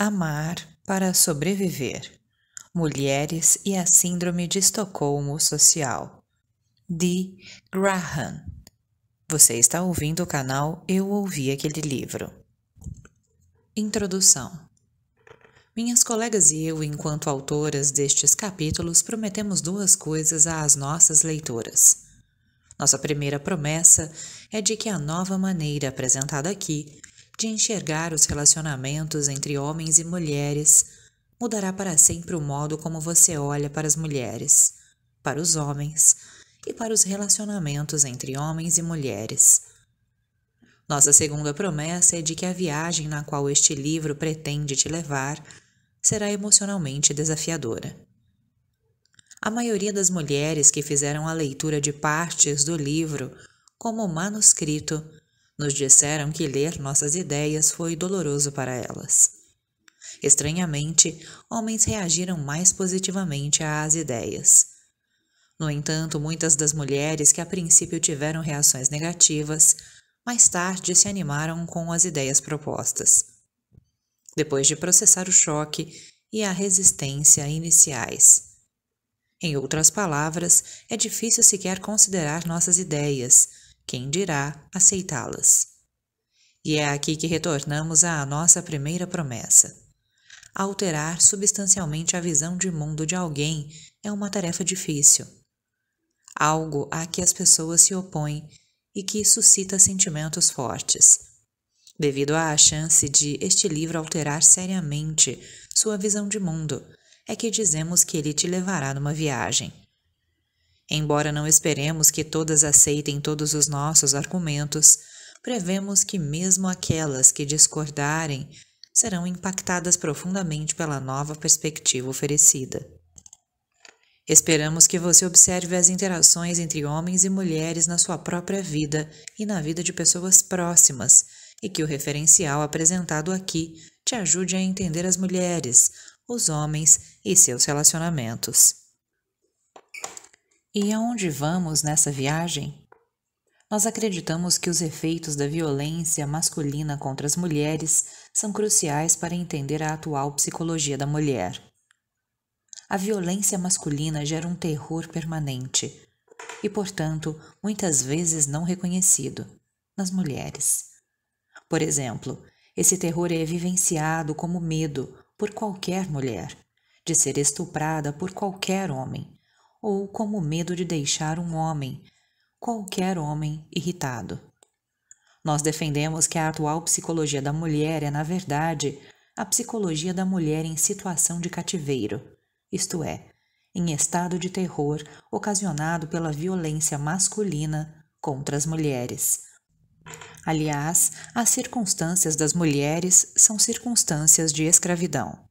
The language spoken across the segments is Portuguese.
Amar para sobreviver. Mulheres e a Síndrome de Estocolmo Social. De Graham. Você está ouvindo o canal Eu Ouvi Aquele Livro. Introdução. Minhas colegas e eu, enquanto autoras destes capítulos, prometemos duas coisas às nossas leitoras. Nossa primeira promessa é de que a nova maneira apresentada aqui de enxergar os relacionamentos entre homens e mulheres mudará para sempre o modo como você olha para as mulheres, para os homens e para os relacionamentos entre homens e mulheres. Nossa segunda promessa é de que a viagem na qual este livro pretende te levar será emocionalmente desafiadora. A maioria das mulheres que fizeram a leitura de partes do livro como manuscrito nos disseram que ler nossas ideias foi doloroso para elas. Estranhamente, homens reagiram mais positivamente às ideias. No entanto, muitas das mulheres que a princípio tiveram reações negativas, mais tarde se animaram com as ideias propostas. Depois de processar o choque e a resistência iniciais. Em outras palavras, é difícil sequer considerar nossas ideias, quem dirá aceitá-las. E é aqui que retornamos à nossa primeira promessa. Alterar substancialmente a visão de mundo de alguém é uma tarefa difícil. Algo a que as pessoas se opõem e que suscita sentimentos fortes. Devido à chance de este livro alterar seriamente sua visão de mundo, é que dizemos que ele te levará numa viagem. Embora não esperemos que todas aceitem todos os nossos argumentos, prevemos que mesmo aquelas que discordarem serão impactadas profundamente pela nova perspectiva oferecida. Esperamos que você observe as interações entre homens e mulheres na sua própria vida e na vida de pessoas próximas, e que o referencial apresentado aqui te ajude a entender as mulheres, os homens e seus relacionamentos. E aonde vamos nessa viagem? Nós acreditamos que os efeitos da violência masculina contra as mulheres são cruciais para entender a atual psicologia da mulher. A violência masculina gera um terror permanente e, portanto, muitas vezes não reconhecido nas mulheres. Por exemplo, esse terror é vivenciado como medo por qualquer mulher de ser estuprada por qualquer homem ou como medo de deixar um homem, qualquer homem, irritado. Nós defendemos que a atual psicologia da mulher é, na verdade, a psicologia da mulher em situação de cativeiro, isto é, em estado de terror ocasionado pela violência masculina contra as mulheres. Aliás, as circunstâncias das mulheres são circunstâncias de escravidão.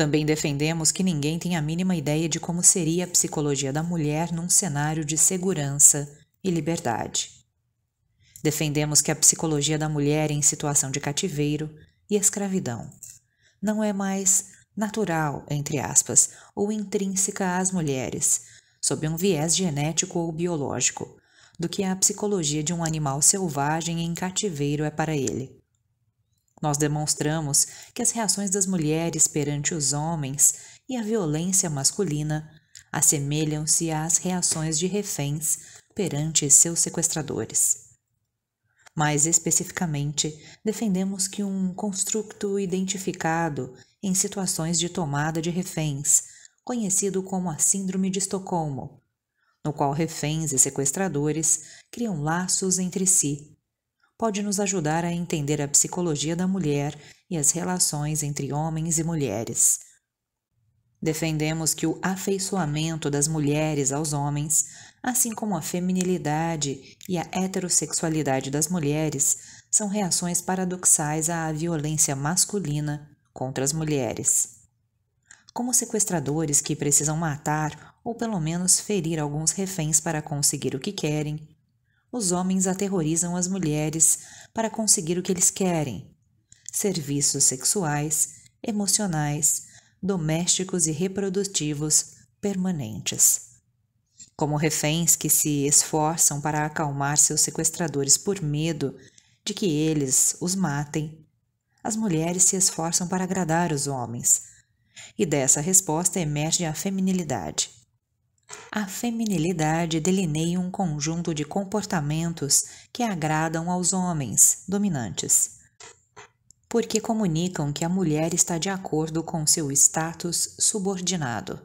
Também defendemos que ninguém tem a mínima ideia de como seria a psicologia da mulher num cenário de segurança e liberdade. Defendemos que a psicologia da mulher em situação de cativeiro e escravidão não é mais natural, entre aspas, ou intrínseca às mulheres, sob um viés genético ou biológico, do que a psicologia de um animal selvagem em cativeiro é para ele. Nós demonstramos que as reações das mulheres perante os homens e a violência masculina assemelham-se às reações de reféns perante seus sequestradores. Mais especificamente, defendemos que um construto identificado em situações de tomada de reféns, conhecido como a Síndrome de Estocolmo, no qual reféns e sequestradores criam laços entre si pode nos ajudar a entender a psicologia da mulher e as relações entre homens e mulheres. Defendemos que o afeiçoamento das mulheres aos homens, assim como a feminilidade e a heterossexualidade das mulheres, são reações paradoxais à violência masculina contra as mulheres. Como sequestradores que precisam matar ou pelo menos ferir alguns reféns para conseguir o que querem, os homens aterrorizam as mulheres para conseguir o que eles querem: serviços sexuais, emocionais, domésticos e reprodutivos permanentes. Como reféns que se esforçam para acalmar seus sequestradores por medo de que eles os matem, as mulheres se esforçam para agradar os homens. E dessa resposta emerge a feminilidade. A feminilidade delineia um conjunto de comportamentos que agradam aos homens dominantes, porque comunicam que a mulher está de acordo com seu status subordinado.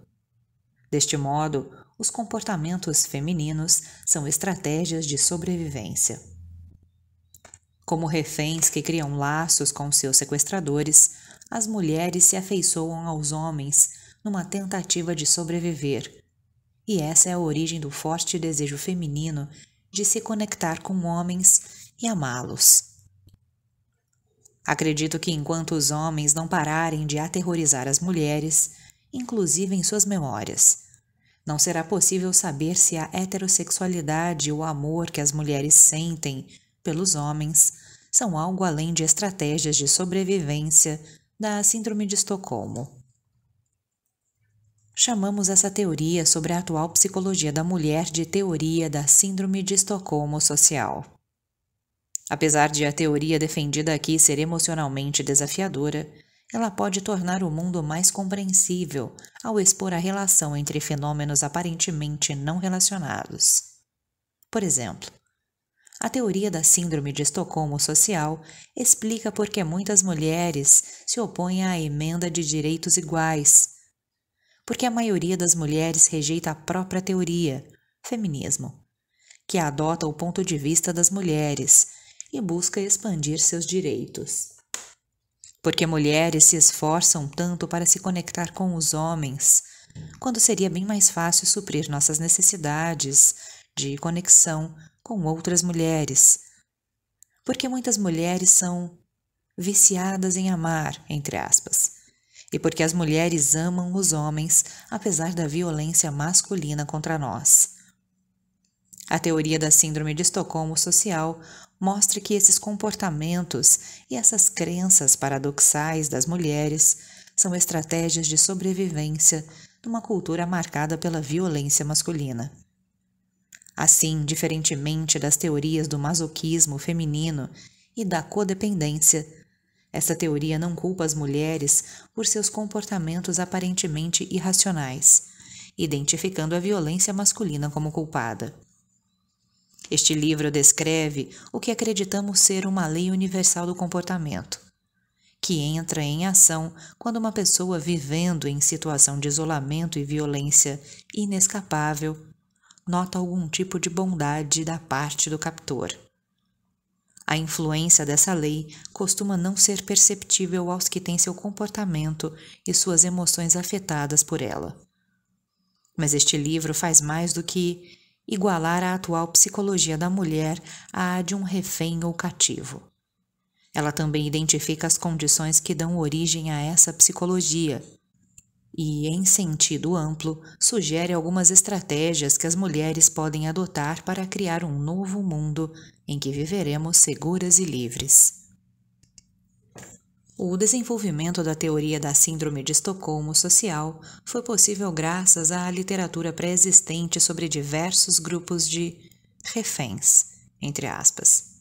Deste modo, os comportamentos femininos são estratégias de sobrevivência. Como reféns que criam laços com seus sequestradores, as mulheres se afeiçoam aos homens numa tentativa de sobreviver e essa é a origem do forte desejo feminino de se conectar com homens e amá-los. Acredito que enquanto os homens não pararem de aterrorizar as mulheres, inclusive em suas memórias, não será possível saber se a heterossexualidade e o amor que as mulheres sentem pelos homens são algo além de estratégias de sobrevivência da Síndrome de Estocolmo. Chamamos essa teoria sobre a atual psicologia da mulher de teoria da Síndrome de Estocolmo Social. Apesar de a teoria defendida aqui ser emocionalmente desafiadora, ela pode tornar o mundo mais compreensível ao expor a relação entre fenômenos aparentemente não relacionados. Por exemplo, a teoria da Síndrome de Estocolmo Social explica por que muitas mulheres se opõem à emenda de direitos iguais porque a maioria das mulheres rejeita a própria teoria, feminismo, que adota o ponto de vista das mulheres e busca expandir seus direitos. Porque mulheres se esforçam tanto para se conectar com os homens, quando seria bem mais fácil suprir nossas necessidades de conexão com outras mulheres. Porque muitas mulheres são viciadas em amar, entre aspas e porque as mulheres amam os homens, apesar da violência masculina contra nós. A teoria da Síndrome de Estocolmo Social mostra que esses comportamentos e essas crenças paradoxais das mulheres são estratégias de sobrevivência numa cultura marcada pela violência masculina. Assim, diferentemente das teorias do masoquismo feminino e da codependência, essa teoria não culpa as mulheres por seus comportamentos aparentemente irracionais, identificando a violência masculina como culpada. Este livro descreve o que acreditamos ser uma lei universal do comportamento, que entra em ação quando uma pessoa vivendo em situação de isolamento e violência inescapável nota algum tipo de bondade da parte do captor. A influência dessa lei costuma não ser perceptível aos que têm seu comportamento e suas emoções afetadas por ela. Mas este livro faz mais do que igualar a atual psicologia da mulher à de um refém ou cativo. Ela também identifica as condições que dão origem a essa psicologia e, em sentido amplo, sugere algumas estratégias que as mulheres podem adotar para criar um novo mundo em que viveremos seguras e livres. O desenvolvimento da teoria da Síndrome de Estocolmo social foi possível graças à literatura pré-existente sobre diversos grupos de reféns, entre aspas.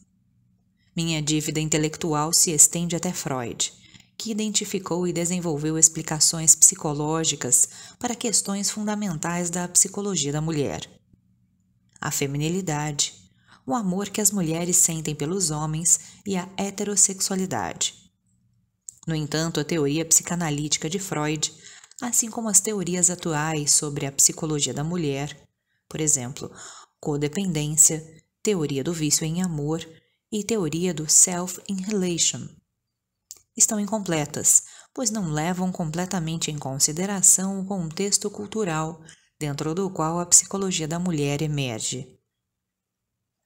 Minha dívida intelectual se estende até Freud que identificou e desenvolveu explicações psicológicas para questões fundamentais da psicologia da mulher. A feminilidade, o amor que as mulheres sentem pelos homens e a heterossexualidade. No entanto, a teoria psicanalítica de Freud, assim como as teorias atuais sobre a psicologia da mulher, por exemplo, codependência, teoria do vício em amor e teoria do self-in relation, estão incompletas, pois não levam completamente em consideração o contexto cultural dentro do qual a psicologia da mulher emerge.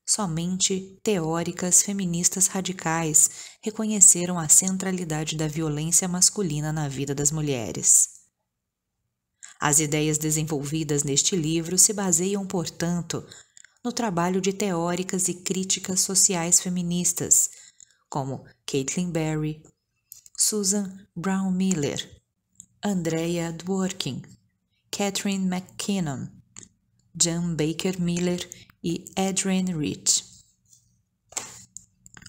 Somente teóricas feministas radicais reconheceram a centralidade da violência masculina na vida das mulheres. As ideias desenvolvidas neste livro se baseiam, portanto, no trabalho de teóricas e críticas sociais feministas, como Caitlin Berry, Susan Brown Miller, Andrea Dworkin, Catherine McKinnon, John Baker Miller e Adrian Rich.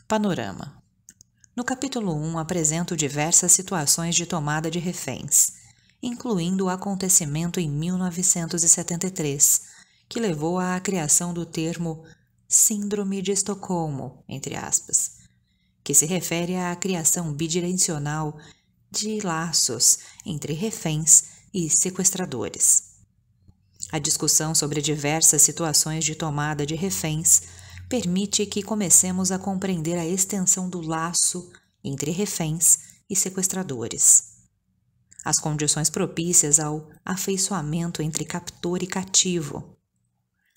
Panorama: No capítulo 1 apresento diversas situações de tomada de reféns, incluindo o acontecimento em 1973, que levou à criação do termo Síndrome de Estocolmo, entre aspas que se refere à criação bidirecional de laços entre reféns e sequestradores. A discussão sobre diversas situações de tomada de reféns permite que comecemos a compreender a extensão do laço entre reféns e sequestradores. As condições propícias ao afeiçoamento entre captor e cativo.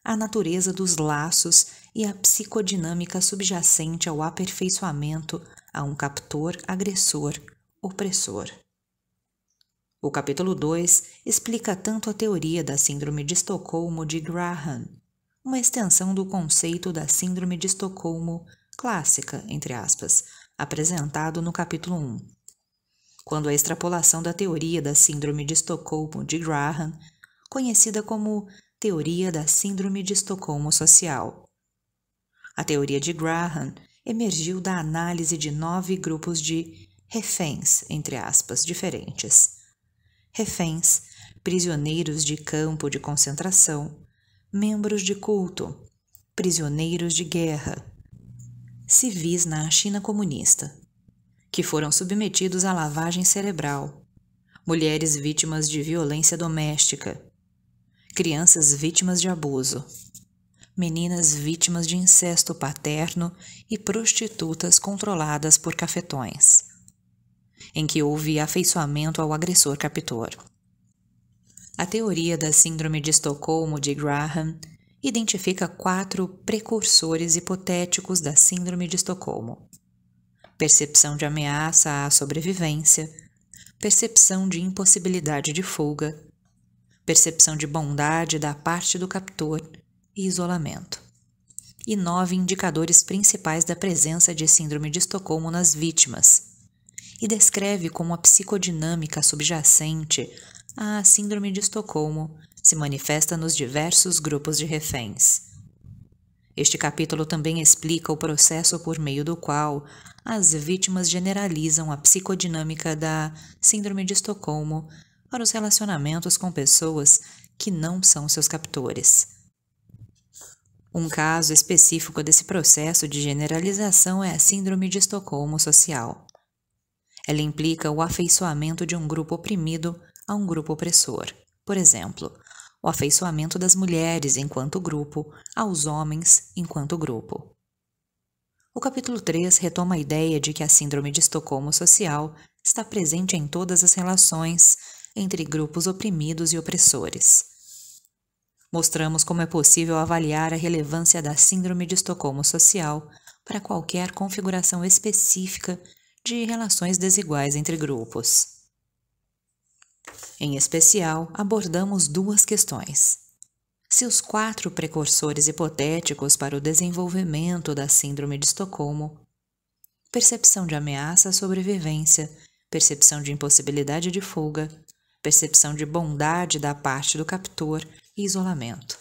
A natureza dos laços e a psicodinâmica subjacente ao aperfeiçoamento a um captor, agressor, opressor. O capítulo 2 explica tanto a teoria da Síndrome de Estocolmo de Graham, uma extensão do conceito da Síndrome de Estocolmo clássica, entre aspas, apresentado no capítulo 1. Quando a extrapolação da teoria da Síndrome de Estocolmo de Graham, conhecida como Teoria da Síndrome de Estocolmo Social, a teoria de Graham emergiu da análise de nove grupos de reféns, entre aspas, diferentes. Reféns, prisioneiros de campo de concentração, membros de culto, prisioneiros de guerra, civis na China comunista, que foram submetidos à lavagem cerebral, mulheres vítimas de violência doméstica, crianças vítimas de abuso meninas vítimas de incesto paterno e prostitutas controladas por cafetões, em que houve afeiçoamento ao agressor captor. A teoria da Síndrome de Estocolmo de Graham identifica quatro precursores hipotéticos da Síndrome de Estocolmo: percepção de ameaça à sobrevivência, percepção de impossibilidade de fuga, percepção de bondade da parte do captor e isolamento. E nove indicadores principais da presença de Síndrome de Estocolmo nas vítimas. E descreve como a psicodinâmica subjacente à Síndrome de Estocolmo se manifesta nos diversos grupos de reféns. Este capítulo também explica o processo por meio do qual as vítimas generalizam a psicodinâmica da Síndrome de Estocolmo para os relacionamentos com pessoas que não são seus captores. Um caso específico desse processo de generalização é a Síndrome de Estocolmo Social. Ela implica o afeiçoamento de um grupo oprimido a um grupo opressor. Por exemplo, o afeiçoamento das mulheres enquanto grupo aos homens enquanto grupo. O capítulo 3 retoma a ideia de que a Síndrome de Estocolmo Social está presente em todas as relações entre grupos oprimidos e opressores Mostramos como é possível avaliar a relevância da Síndrome de Estocolmo Social para qualquer configuração específica de relações desiguais entre grupos. Em especial, abordamos duas questões. Se os quatro precursores hipotéticos para o desenvolvimento da Síndrome de Estocolmo percepção de ameaça à sobrevivência, percepção de impossibilidade de fuga, percepção de bondade da parte do captor e isolamento.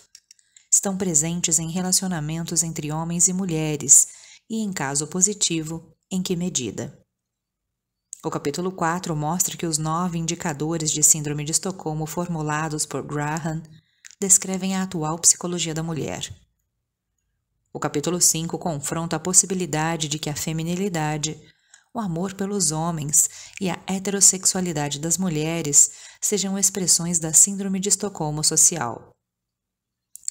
Estão presentes em relacionamentos entre homens e mulheres, e em caso positivo, em que medida? O capítulo 4 mostra que os nove indicadores de Síndrome de Estocolmo formulados por Graham descrevem a atual psicologia da mulher. O capítulo 5 confronta a possibilidade de que a feminilidade o amor pelos homens e a heterossexualidade das mulheres sejam expressões da Síndrome de Estocolmo Social.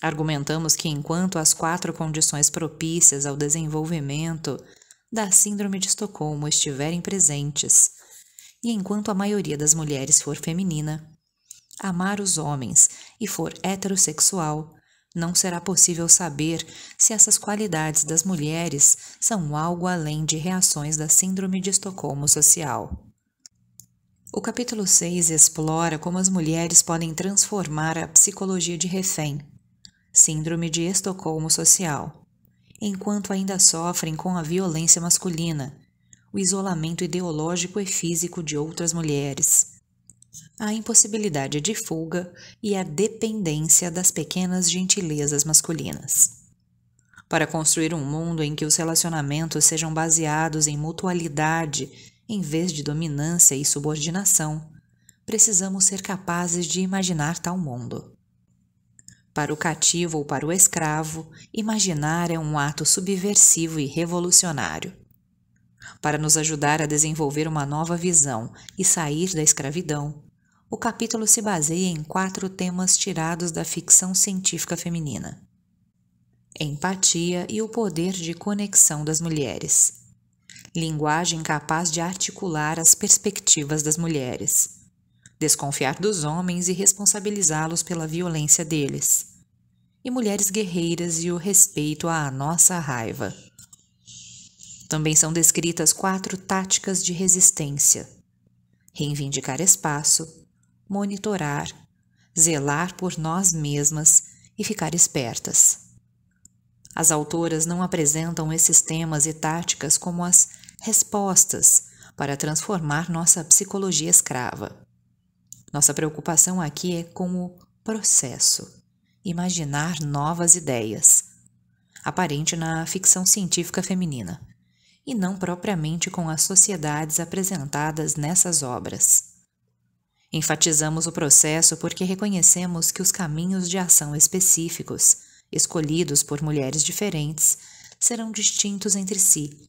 Argumentamos que, enquanto as quatro condições propícias ao desenvolvimento da Síndrome de Estocolmo estiverem presentes, e enquanto a maioria das mulheres for feminina, amar os homens e for heterossexual, não será possível saber se essas qualidades das mulheres são algo além de reações da Síndrome de Estocolmo Social. O capítulo 6 explora como as mulheres podem transformar a psicologia de refém, Síndrome de Estocolmo Social, enquanto ainda sofrem com a violência masculina, o isolamento ideológico e físico de outras mulheres a impossibilidade de fuga e a dependência das pequenas gentilezas masculinas. Para construir um mundo em que os relacionamentos sejam baseados em mutualidade em vez de dominância e subordinação, precisamos ser capazes de imaginar tal mundo. Para o cativo ou para o escravo, imaginar é um ato subversivo e revolucionário. Para nos ajudar a desenvolver uma nova visão e sair da escravidão, o capítulo se baseia em quatro temas tirados da ficção científica feminina: empatia e o poder de conexão das mulheres, linguagem capaz de articular as perspectivas das mulheres, desconfiar dos homens e responsabilizá-los pela violência deles, e mulheres guerreiras e o respeito à nossa raiva. Também são descritas quatro táticas de resistência: reivindicar espaço, monitorar, zelar por nós mesmas e ficar espertas. As autoras não apresentam esses temas e táticas como as respostas para transformar nossa psicologia escrava. Nossa preocupação aqui é com o processo, imaginar novas ideias, aparente na ficção científica feminina e não propriamente com as sociedades apresentadas nessas obras. Enfatizamos o processo porque reconhecemos que os caminhos de ação específicos, escolhidos por mulheres diferentes, serão distintos entre si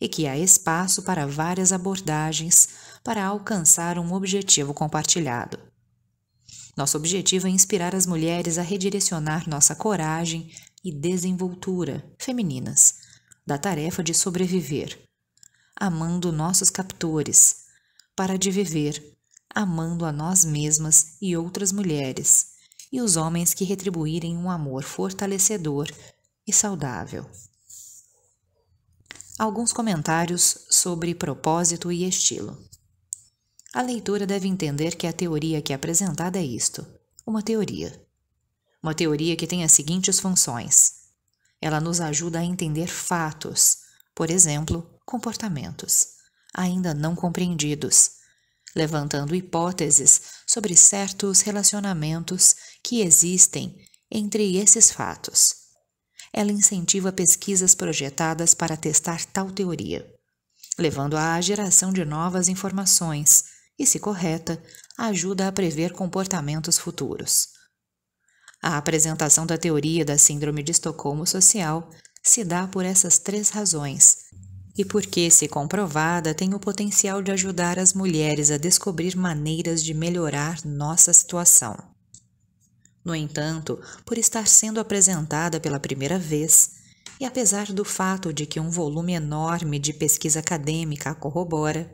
e que há espaço para várias abordagens para alcançar um objetivo compartilhado. Nosso objetivo é inspirar as mulheres a redirecionar nossa coragem e desenvoltura femininas da tarefa de sobreviver, amando nossos captores, para de viver, amando a nós mesmas e outras mulheres, e os homens que retribuírem um amor fortalecedor e saudável. Alguns comentários sobre propósito e estilo. A leitura deve entender que a teoria que é apresentada é isto: uma teoria. Uma teoria que tem as seguintes funções: ela nos ajuda a entender fatos, por exemplo, comportamentos, ainda não compreendidos, levantando hipóteses sobre certos relacionamentos que existem entre esses fatos. Ela incentiva pesquisas projetadas para testar tal teoria, levando à geração de novas informações e, se correta, ajuda a prever comportamentos futuros. A apresentação da teoria da Síndrome de Estocolmo Social se dá por essas três razões, e porque, se comprovada, tem o potencial de ajudar as mulheres a descobrir maneiras de melhorar nossa situação. No entanto, por estar sendo apresentada pela primeira vez, e apesar do fato de que um volume enorme de pesquisa acadêmica a corrobora,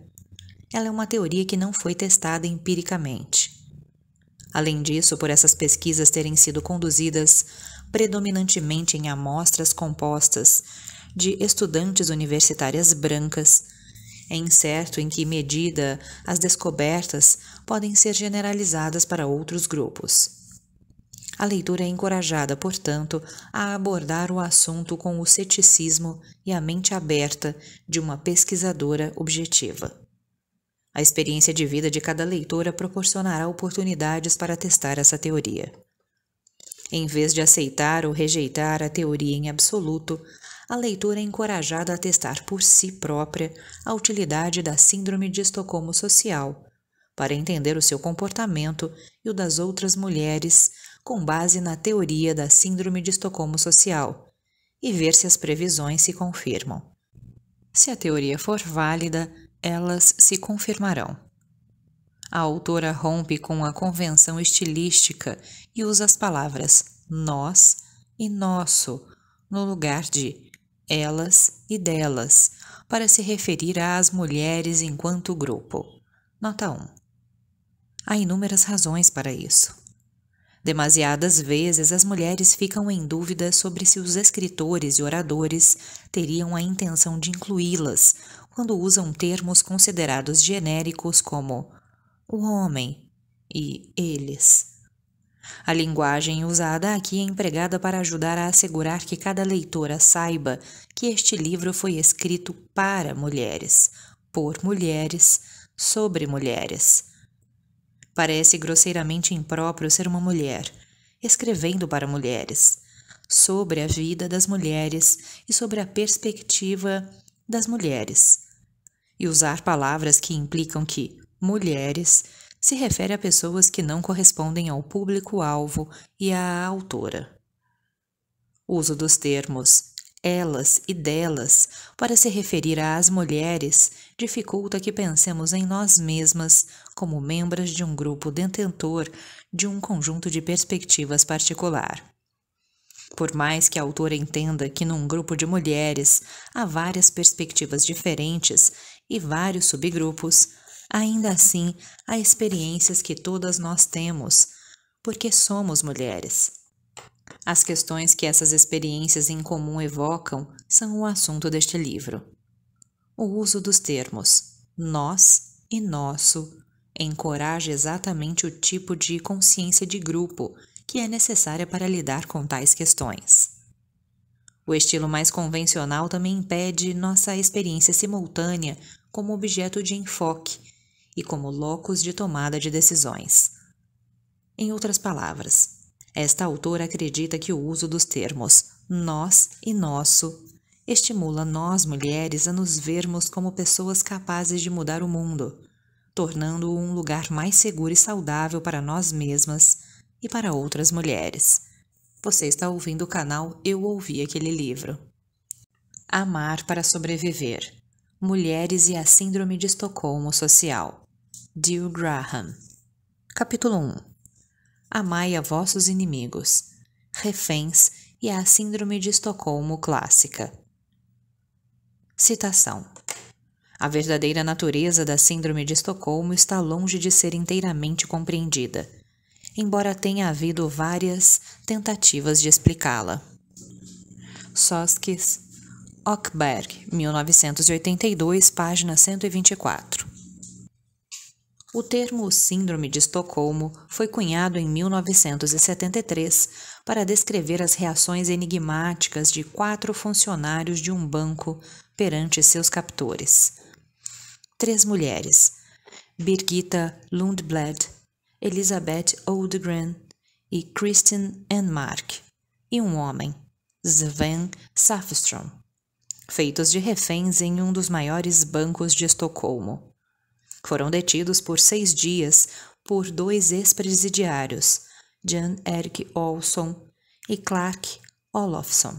ela é uma teoria que não foi testada empiricamente. Além disso, por essas pesquisas terem sido conduzidas predominantemente em amostras compostas de estudantes universitárias brancas, é incerto em que medida as descobertas podem ser generalizadas para outros grupos. A leitura é encorajada, portanto, a abordar o assunto com o ceticismo e a mente aberta de uma pesquisadora objetiva. A experiência de vida de cada leitora proporcionará oportunidades para testar essa teoria. Em vez de aceitar ou rejeitar a teoria em absoluto, a leitora é encorajada a testar por si própria a utilidade da Síndrome de Estocolmo Social, para entender o seu comportamento e o das outras mulheres com base na teoria da Síndrome de Estocolmo Social e ver se as previsões se confirmam. Se a teoria for válida, elas se confirmarão. A autora rompe com a convenção estilística e usa as palavras nós e nosso no lugar de elas e delas para se referir às mulheres enquanto grupo. Nota 1. Há inúmeras razões para isso. Demasiadas vezes as mulheres ficam em dúvida sobre se os escritores e oradores teriam a intenção de incluí-las quando usam termos considerados genéricos como o homem e eles. A linguagem usada aqui é empregada para ajudar a assegurar que cada leitora saiba que este livro foi escrito para mulheres, por mulheres, sobre mulheres. Parece grosseiramente impróprio ser uma mulher, escrevendo para mulheres, sobre a vida das mulheres e sobre a perspectiva das mulheres e usar palavras que implicam que mulheres se refere a pessoas que não correspondem ao público-alvo e à autora. O Uso dos termos elas e delas para se referir às mulheres dificulta que pensemos em nós mesmas como membros de um grupo detentor de um conjunto de perspectivas particular. Por mais que a autora entenda que num grupo de mulheres há várias perspectivas diferentes e vários subgrupos, ainda assim há experiências que todas nós temos, porque somos mulheres. As questões que essas experiências em comum evocam são o assunto deste livro. O uso dos termos nós e nosso encoraja exatamente o tipo de consciência de grupo que é necessária para lidar com tais questões. O estilo mais convencional também impede nossa experiência simultânea como objeto de enfoque e como locus de tomada de decisões. Em outras palavras, esta autora acredita que o uso dos termos nós e nosso estimula nós mulheres a nos vermos como pessoas capazes de mudar o mundo, tornando-o um lugar mais seguro e saudável para nós mesmas e para outras mulheres. Você está ouvindo o canal Eu Ouvi Aquele Livro. Amar para Sobreviver Mulheres e a Síndrome de Estocolmo Social. Dil Graham. Capítulo 1. Amai a vossos inimigos, reféns e a Síndrome de Estocolmo clássica. Citação: A verdadeira natureza da Síndrome de Estocolmo está longe de ser inteiramente compreendida, embora tenha havido várias tentativas de explicá-la. Soskis Ockberg, 1982, página 124. O termo Síndrome de Estocolmo foi cunhado em 1973 para descrever as reações enigmáticas de quatro funcionários de um banco perante seus captores. Três mulheres: Birgitta Lundblad, Elizabeth Oldgren e Kristin Enmark, e um homem, Sven Safström, feitos de reféns em um dos maiores bancos de Estocolmo. Foram detidos por seis dias por dois ex-presidiários, Jan Erik Olsson e Clark Olofsson,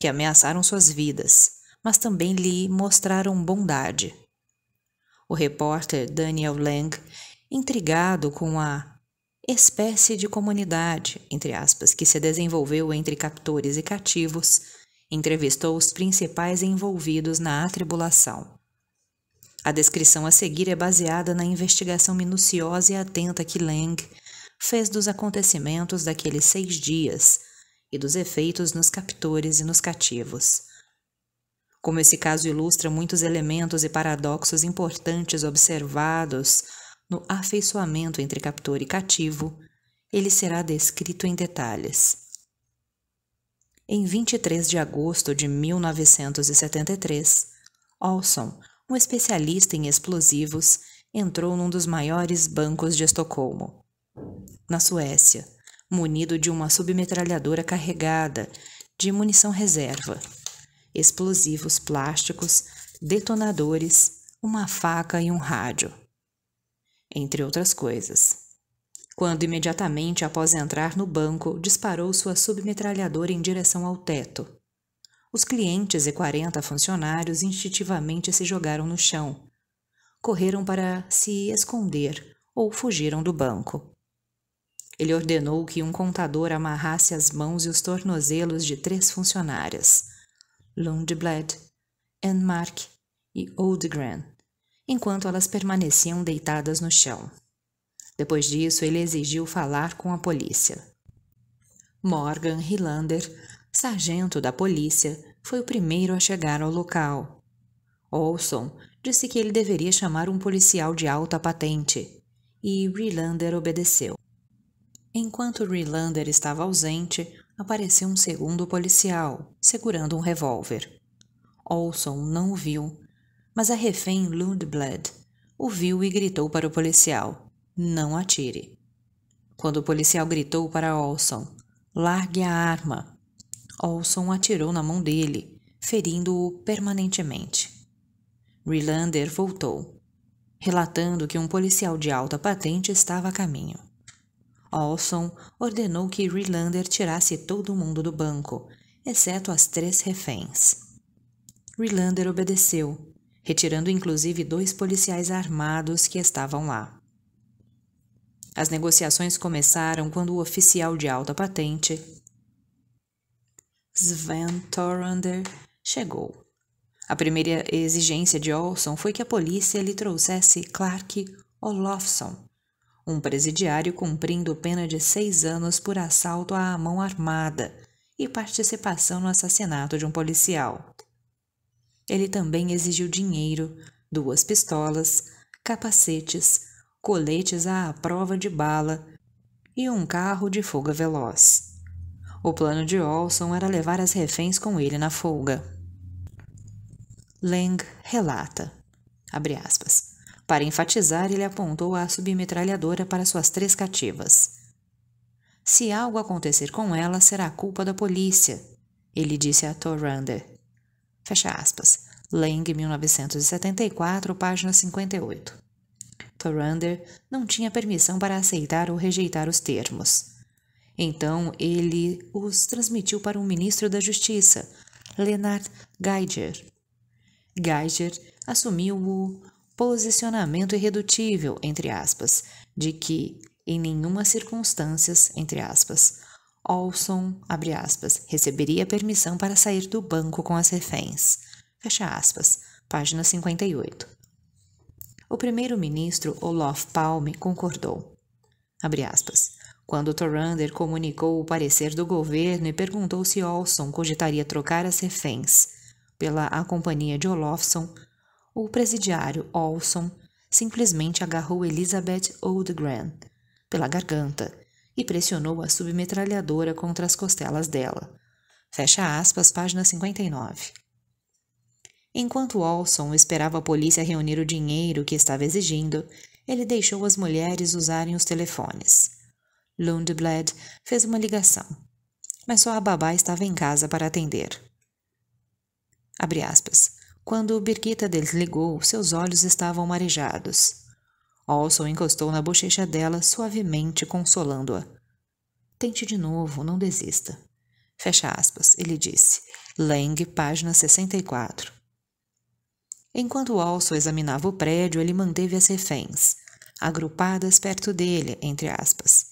que ameaçaram suas vidas, mas também lhe mostraram bondade. O repórter Daniel Lang, intrigado com a espécie de comunidade, entre aspas, que se desenvolveu entre captores e cativos, entrevistou os principais envolvidos na atribulação. A descrição a seguir é baseada na investigação minuciosa e atenta que Lang fez dos acontecimentos daqueles seis dias e dos efeitos nos captores e nos cativos. Como esse caso ilustra muitos elementos e paradoxos importantes observados no afeiçoamento entre captor e cativo, ele será descrito em detalhes. Em 23 de agosto de 1973, Olson, um especialista em explosivos, entrou num dos maiores bancos de Estocolmo, na Suécia, munido de uma submetralhadora carregada de munição reserva, explosivos plásticos, detonadores, uma faca e um rádio, entre outras coisas quando, imediatamente após entrar no banco, disparou sua submetralhadora em direção ao teto. Os clientes e 40 funcionários instintivamente se jogaram no chão. Correram para se esconder ou fugiram do banco. Ele ordenou que um contador amarrasse as mãos e os tornozelos de três funcionárias, Lundblad, Enmark e Oldgren, enquanto elas permaneciam deitadas no chão. Depois disso, ele exigiu falar com a polícia. Morgan Hilander, sargento da polícia, foi o primeiro a chegar ao local. Olson disse que ele deveria chamar um policial de alta patente, e Rylander obedeceu. Enquanto Rylander estava ausente, apareceu um segundo policial, segurando um revólver. Olson não o viu, mas a refém Lundblad o viu e gritou para o policial: não atire. Quando o policial gritou para Olson: Largue a arma! Olson atirou na mão dele, ferindo-o permanentemente. Rylander voltou, relatando que um policial de alta patente estava a caminho. Olson ordenou que Rylander tirasse todo mundo do banco, exceto as três reféns. Rylander obedeceu, retirando inclusive dois policiais armados que estavam lá. As negociações começaram quando o oficial de alta patente, Sven Thorander, chegou. A primeira exigência de Olson foi que a polícia lhe trouxesse Clark Olofsson, um presidiário cumprindo pena de seis anos por assalto à mão armada e participação no assassinato de um policial. Ele também exigiu dinheiro, duas pistolas, capacetes, coletes à prova de bala e um carro de fuga veloz. O plano de Olson era levar as reféns com ele na folga. Leng relata, aspas, Para enfatizar, ele apontou a submetralhadora para suas três cativas. Se algo acontecer com ela, será culpa da polícia, ele disse a Thorander. Fecha aspas. Lang, 1974, página 58. Thorander não tinha permissão para aceitar ou rejeitar os termos. Então ele os transmitiu para o ministro da Justiça, Leonard Geiger. Geiger assumiu o posicionamento irredutível, entre aspas, de que, em nenhuma circunstância, entre aspas, Olson, abre aspas, receberia permissão para sair do banco com as reféns. Fecha aspas, página 58. O primeiro-ministro Olof Palme concordou. Aspas, Quando Thorander comunicou o parecer do governo e perguntou se Olson cogitaria trocar as reféns pela a companhia de Olofsson, o presidiário Olson simplesmente agarrou Elizabeth Oldgren pela garganta e pressionou a submetralhadora contra as costelas dela. Fecha aspas, página 59. Enquanto Olson esperava a polícia reunir o dinheiro que estava exigindo, ele deixou as mulheres usarem os telefones. Lundblad fez uma ligação, mas só a babá estava em casa para atender. Abre aspas. Quando Birgitta desligou, seus olhos estavam marejados. Olson encostou na bochecha dela, suavemente consolando-a. Tente de novo, não desista. Fecha aspas, ele disse. Lang, página 64. Enquanto Alson examinava o prédio, ele manteve as reféns, agrupadas perto dele, entre aspas.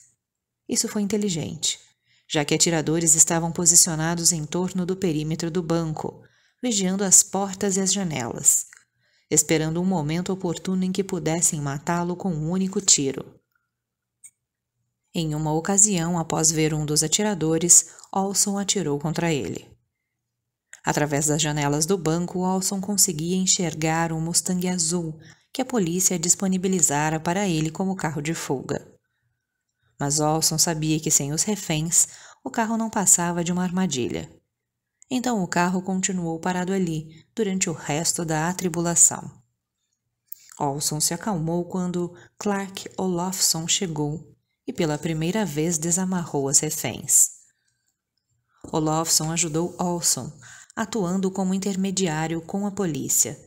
Isso foi inteligente, já que atiradores estavam posicionados em torno do perímetro do banco, vigiando as portas e as janelas, esperando um momento oportuno em que pudessem matá-lo com um único tiro. Em uma ocasião, após ver um dos atiradores, Olson atirou contra ele. Através das janelas do banco, Olson conseguia enxergar um Mustang azul que a polícia disponibilizara para ele como carro de fuga. Mas Olson sabia que sem os reféns, o carro não passava de uma armadilha. Então o carro continuou parado ali durante o resto da atribulação. Olson se acalmou quando Clark Olofsson chegou e pela primeira vez desamarrou as reféns. Olofsson ajudou Olson atuando como intermediário com a polícia,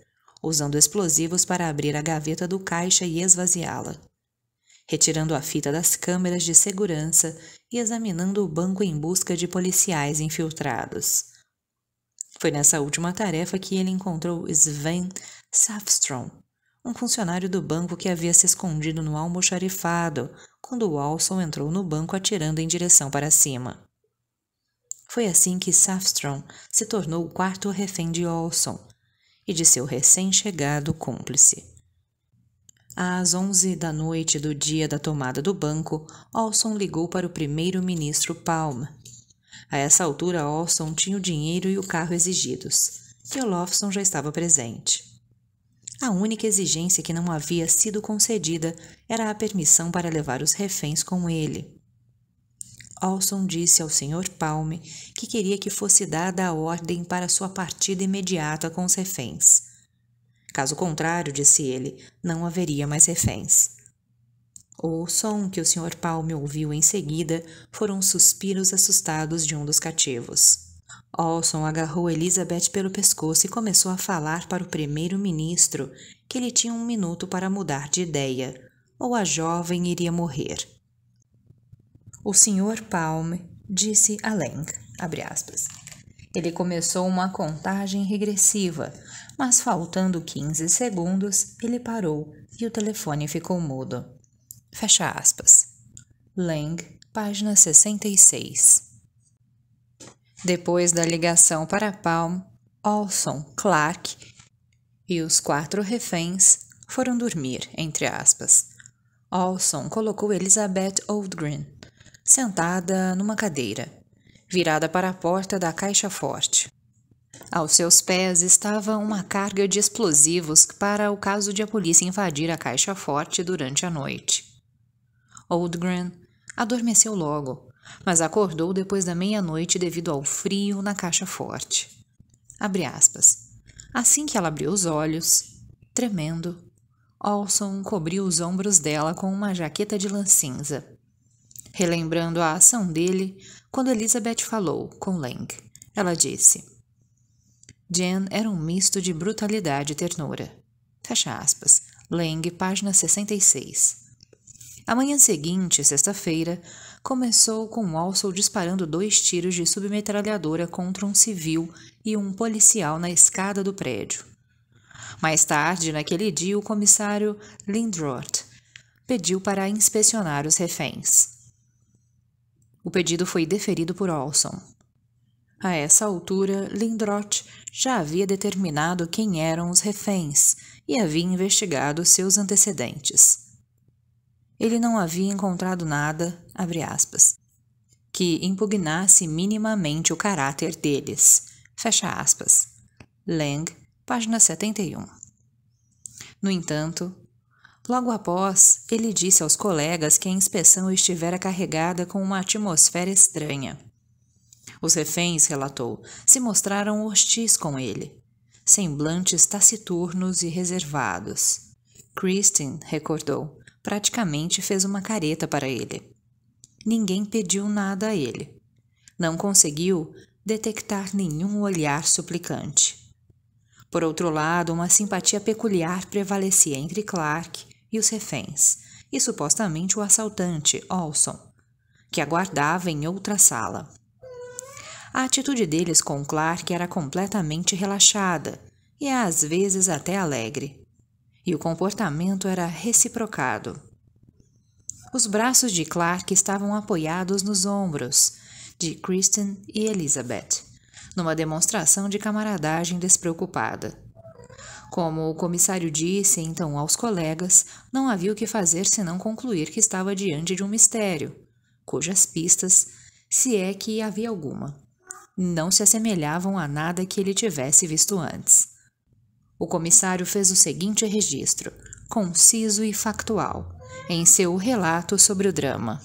usando explosivos para abrir a gaveta do caixa e esvaziá-la, retirando a fita das câmeras de segurança e examinando o banco em busca de policiais infiltrados. Foi nessa última tarefa que ele encontrou Sven Safstrom, um funcionário do banco que havia se escondido no almoxarifado quando Walson entrou no banco atirando em direção para cima. Foi assim que Safstrom se tornou o quarto refém de Olson e de seu recém-chegado cúmplice. Às onze da noite do dia da tomada do banco, Olson ligou para o primeiro-ministro Palm. A essa altura, Olson tinha o dinheiro e o carro exigidos, e Olofsson já estava presente. A única exigência que não havia sido concedida era a permissão para levar os reféns com ele. Olson disse ao Sr. Palme que queria que fosse dada a ordem para sua partida imediata com os reféns. Caso contrário, disse ele, não haveria mais reféns. O som que o Sr. Palme ouviu em seguida foram suspiros assustados de um dos cativos. Olson agarrou Elizabeth pelo pescoço e começou a falar para o primeiro-ministro que ele tinha um minuto para mudar de ideia, ou a jovem iria morrer. O Sr. Palmer disse a Lang, Ele começou uma contagem regressiva, mas faltando 15 segundos, ele parou e o telefone ficou mudo. Fecha aspas. Lang, página 66. Depois da ligação para Palm, Olson, Clark e os quatro reféns foram dormir, entre aspas. Olson colocou Elizabeth Oldgreen sentada numa cadeira, virada para a porta da caixa forte. Aos seus pés estava uma carga de explosivos para o caso de a polícia invadir a caixa forte durante a noite. Oldgren adormeceu logo, mas acordou depois da meia-noite devido ao frio na caixa forte. Assim que ela abriu os olhos, tremendo, Olson cobriu os ombros dela com uma jaqueta de lã cinza relembrando a ação dele quando Elizabeth falou com Lang. Ela disse: Jen era um misto de brutalidade e ternura. Fecha aspas. Lang, página 66. A manhã seguinte, sexta-feira, começou com Walsall disparando dois tiros de submetralhadora contra um civil e um policial na escada do prédio. Mais tarde, naquele dia, o comissário Lindroth pediu para inspecionar os reféns. O pedido foi deferido por Olson. A essa altura, Lindroth já havia determinado quem eram os reféns e havia investigado seus antecedentes. Ele não havia encontrado nada, abre aspas, que impugnasse minimamente o caráter deles. Fecha aspas. Lang, página 71. No entanto, Logo após, ele disse aos colegas que a inspeção estivera carregada com uma atmosfera estranha. Os reféns, relatou, se mostraram hostis com ele, semblantes taciturnos e reservados. Kristen, recordou, praticamente fez uma careta para ele. Ninguém pediu nada a ele. Não conseguiu detectar nenhum olhar suplicante. Por outro lado, uma simpatia peculiar prevalecia entre Clark os reféns, e supostamente o assaltante, Olson, que aguardava em outra sala. A atitude deles com Clark era completamente relaxada e às vezes até alegre, e o comportamento era reciprocado. Os braços de Clark estavam apoiados nos ombros de Kristen e Elizabeth, numa demonstração de camaradagem despreocupada. Como o comissário disse então aos colegas, não havia o que fazer senão concluir que estava diante de um mistério, cujas pistas, se é que havia alguma, não se assemelhavam a nada que ele tivesse visto antes. O comissário fez o seguinte registro, conciso e factual, em seu relato sobre o drama.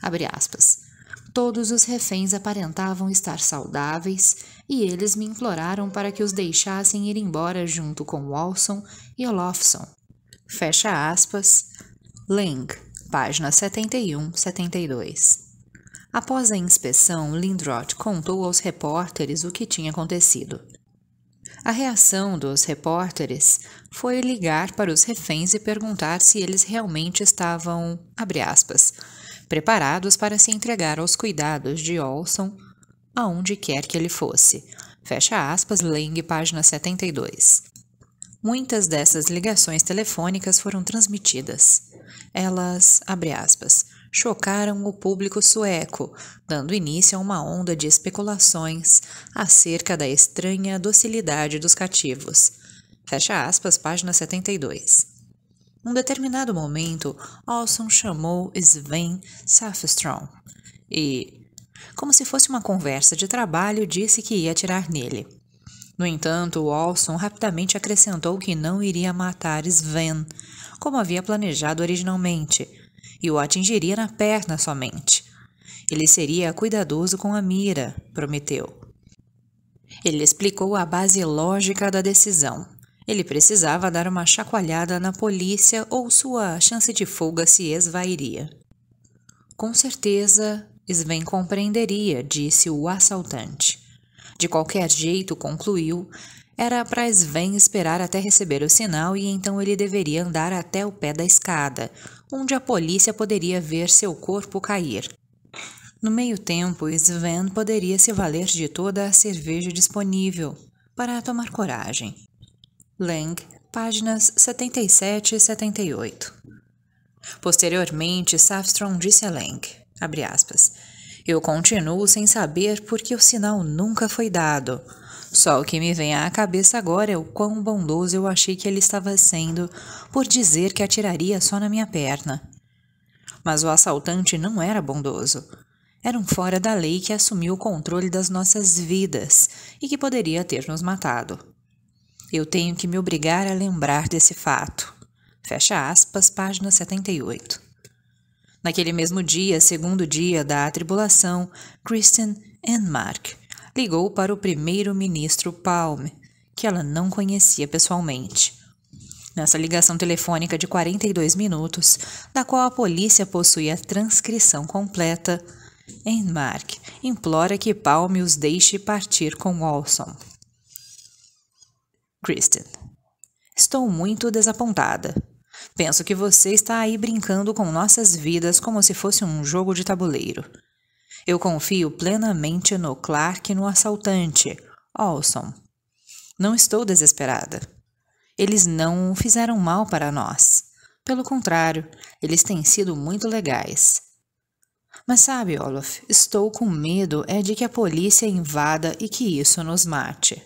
Abre aspas. Todos os reféns aparentavam estar saudáveis e eles me imploraram para que os deixassem ir embora junto com Walson e Olofsson. Fecha aspas. Lang, página 71, 72. Após a inspeção, Lindroth contou aos repórteres o que tinha acontecido. A reação dos repórteres foi ligar para os reféns e perguntar se eles realmente estavam, aspas, preparados para se entregar aos cuidados de Olson aonde quer que ele fosse. Fecha aspas, Leng, página 72. Muitas dessas ligações telefônicas foram transmitidas. Elas, abre aspas, chocaram o público sueco, dando início a uma onda de especulações acerca da estranha docilidade dos cativos. Fecha aspas, página 72. Num determinado momento, Olson chamou Sven Safstrom e, como se fosse uma conversa de trabalho, disse que ia atirar nele. No entanto, Olson rapidamente acrescentou que não iria matar Sven, como havia planejado originalmente, e o atingiria na perna somente. Ele seria cuidadoso com a mira, prometeu. Ele explicou a base lógica da decisão, ele precisava dar uma chacoalhada na polícia ou sua chance de fuga se esvairia. Com certeza, Sven compreenderia, disse o assaltante. De qualquer jeito, concluiu, era para Sven esperar até receber o sinal e então ele deveria andar até o pé da escada, onde a polícia poderia ver seu corpo cair. No meio tempo, Sven poderia se valer de toda a cerveja disponível para tomar coragem. Lang, páginas 77 e 78. Posteriormente, Safstrom disse a Lang, abre aspas, eu continuo sem saber porque o sinal nunca foi dado. Só o que me vem à cabeça agora é o quão bondoso eu achei que ele estava sendo por dizer que atiraria só na minha perna. Mas o assaltante não era bondoso. Era um fora da lei que assumiu o controle das nossas vidas e que poderia ter nos matado. Eu tenho que me obrigar a lembrar desse fato. Fecha aspas, página 78. Naquele mesmo dia, segundo dia da atribulação, Kristen Enmark ligou para o primeiro-ministro Palme, que ela não conhecia pessoalmente. Nessa ligação telefônica de 42 minutos, da qual a polícia possui a transcrição completa, Enmark implora que Palme os deixe partir com Olson. Kristen. Estou muito desapontada. Penso que você está aí brincando com nossas vidas como se fosse um jogo de tabuleiro. Eu confio plenamente no Clark e no assaltante, Olson. Não estou desesperada. Eles não fizeram mal para nós. Pelo contrário, eles têm sido muito legais. Mas sabe, Olaf, estou com medo é de que a polícia invada e que isso nos mate.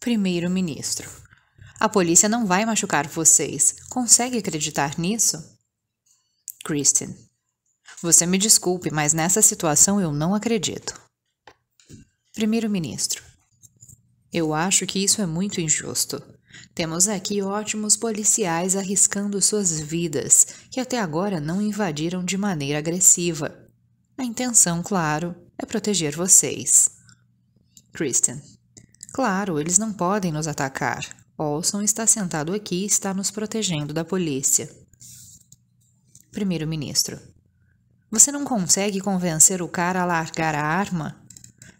Primeiro-ministro: A polícia não vai machucar vocês. Consegue acreditar nisso? Kristen: Você me desculpe, mas nessa situação eu não acredito. Primeiro-ministro: Eu acho que isso é muito injusto. Temos aqui ótimos policiais arriscando suas vidas, que até agora não invadiram de maneira agressiva. A intenção, claro, é proteger vocês. Kristen. Claro, eles não podem nos atacar. Olson está sentado aqui e está nos protegendo da polícia. Primeiro-Ministro. Você não consegue convencer o cara a largar a arma?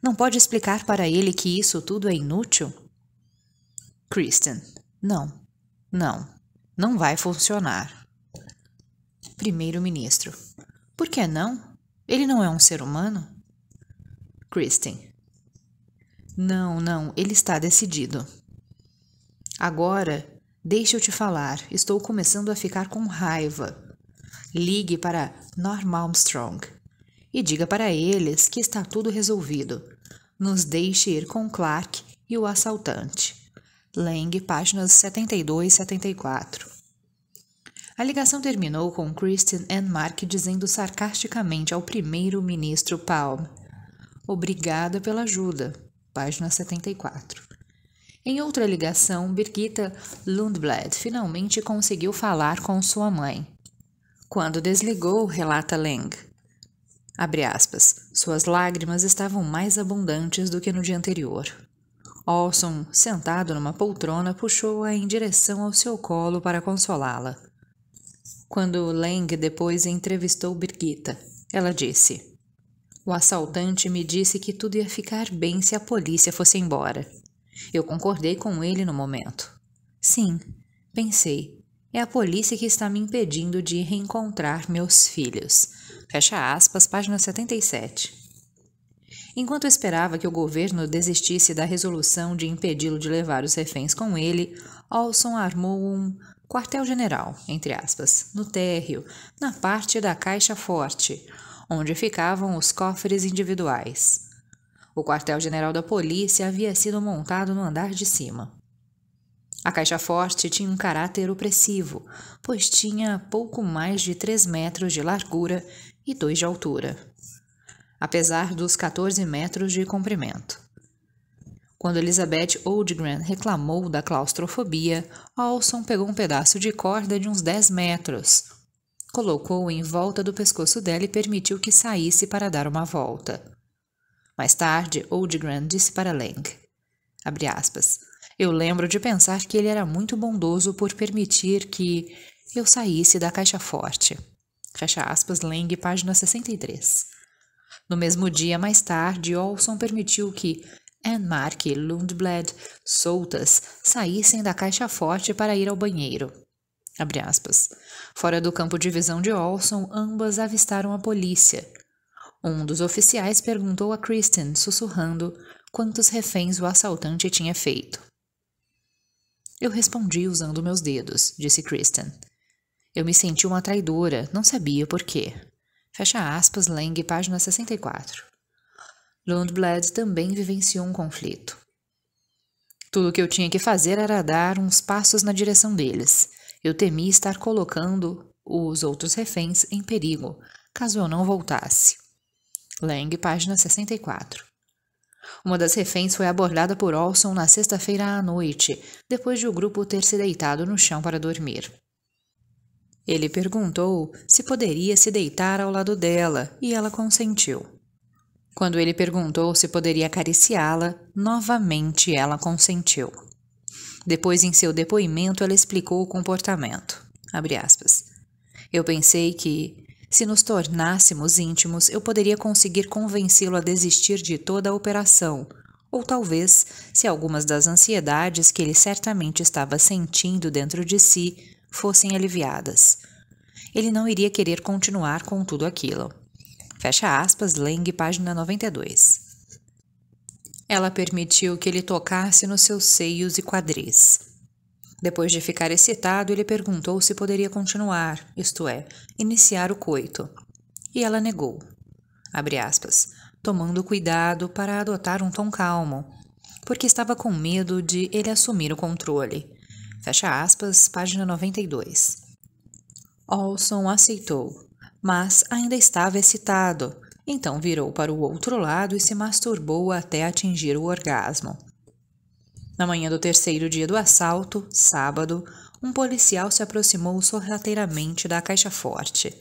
Não pode explicar para ele que isso tudo é inútil? Kristen. Não. Não. Não vai funcionar. Primeiro-Ministro. Por que não? Ele não é um ser humano? Kristen. Não, não, ele está decidido. Agora, deixa eu te falar, estou começando a ficar com raiva. Ligue para Norm Armstrong e diga para eles que está tudo resolvido. Nos deixe ir com Clark e o assaltante. Lang, páginas 72 e 74. A ligação terminou com Kristen and Mark dizendo sarcasticamente ao primeiro-ministro Palm: Obrigada pela ajuda página 74. Em outra ligação, Birgitta Lundblad finalmente conseguiu falar com sua mãe. Quando desligou, relata Leng, abre aspas, suas lágrimas estavam mais abundantes do que no dia anterior. Olson, sentado numa poltrona, puxou-a em direção ao seu colo para consolá-la. Quando Leng depois entrevistou Birgitta, ela disse: o assaltante me disse que tudo ia ficar bem se a polícia fosse embora. Eu concordei com ele no momento. Sim, pensei, é a polícia que está me impedindo de reencontrar meus filhos. Fecha aspas, página 77. Enquanto esperava que o governo desistisse da resolução de impedi-lo de levar os reféns com ele, Olson armou um quartel-general, entre aspas, no térreo, na parte da caixa forte, onde ficavam os cofres individuais. O quartel-general da polícia havia sido montado no andar de cima. A caixa forte tinha um caráter opressivo, pois tinha pouco mais de 3 metros de largura e 2 de altura, apesar dos 14 metros de comprimento. Quando Elizabeth Oldgren reclamou da claustrofobia, Olson pegou um pedaço de corda de uns 10 metros, Colocou-o em volta do pescoço dela e permitiu que saísse para dar uma volta. Mais tarde, Grand disse para Lang, aspas, eu lembro de pensar que ele era muito bondoso por permitir que eu saísse da caixa forte. Fecha aspas, Lang, página 63. No mesmo dia, mais tarde, Olson permitiu que Mark e Lundblad, soltas, saíssem da caixa forte para ir ao banheiro. Fora do campo de visão de Olson, ambas avistaram a polícia. Um dos oficiais perguntou a Kristen, sussurrando, quantos reféns o assaltante tinha feito. Eu respondi usando meus dedos, disse Kristen. Eu me senti uma traidora, não sabia por quê. Fecha aspas, Lang, página 64. Lundblad também vivenciou um conflito. Tudo o que eu tinha que fazer era dar uns passos na direção deles. Eu temia estar colocando os outros reféns em perigo, caso eu não voltasse. Lang, página 64. Uma das reféns foi abordada por Olson na sexta-feira à noite, depois de o grupo ter se deitado no chão para dormir. Ele perguntou se poderia se deitar ao lado dela e ela consentiu. Quando ele perguntou se poderia acariciá-la, novamente ela consentiu. Depois, em seu depoimento, ela explicou o comportamento. Eu pensei que, se nos tornássemos íntimos, eu poderia conseguir convencê-lo a desistir de toda a operação, ou talvez, se algumas das ansiedades que ele certamente estava sentindo dentro de si fossem aliviadas. Ele não iria querer continuar com tudo aquilo. Fecha aspas, Lang, página 92. Ela permitiu que ele tocasse nos seus seios e quadris. Depois de ficar excitado, ele perguntou se poderia continuar, isto é, iniciar o coito. E ela negou. Abre aspas, tomando cuidado para adotar um tom calmo, porque estava com medo de ele assumir o controle. Fecha aspas, página 92. Olson aceitou, mas ainda estava excitado então virou para o outro lado e se masturbou até atingir o orgasmo. Na manhã do terceiro dia do assalto, sábado, um policial se aproximou sorrateiramente da caixa forte,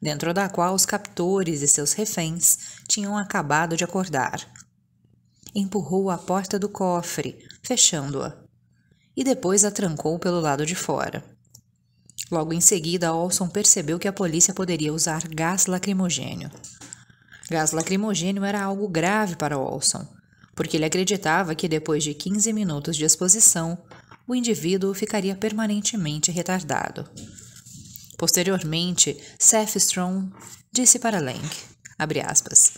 dentro da qual os captores e seus reféns tinham acabado de acordar. Empurrou a porta do cofre, fechando-a, e depois a trancou pelo lado de fora. Logo em seguida, Olson percebeu que a polícia poderia usar gás lacrimogênio. Gás lacrimogênio era algo grave para Olson, porque ele acreditava que depois de 15 minutos de exposição, o indivíduo ficaria permanentemente retardado. Posteriormente, Seth Strong disse para Lang, aspas,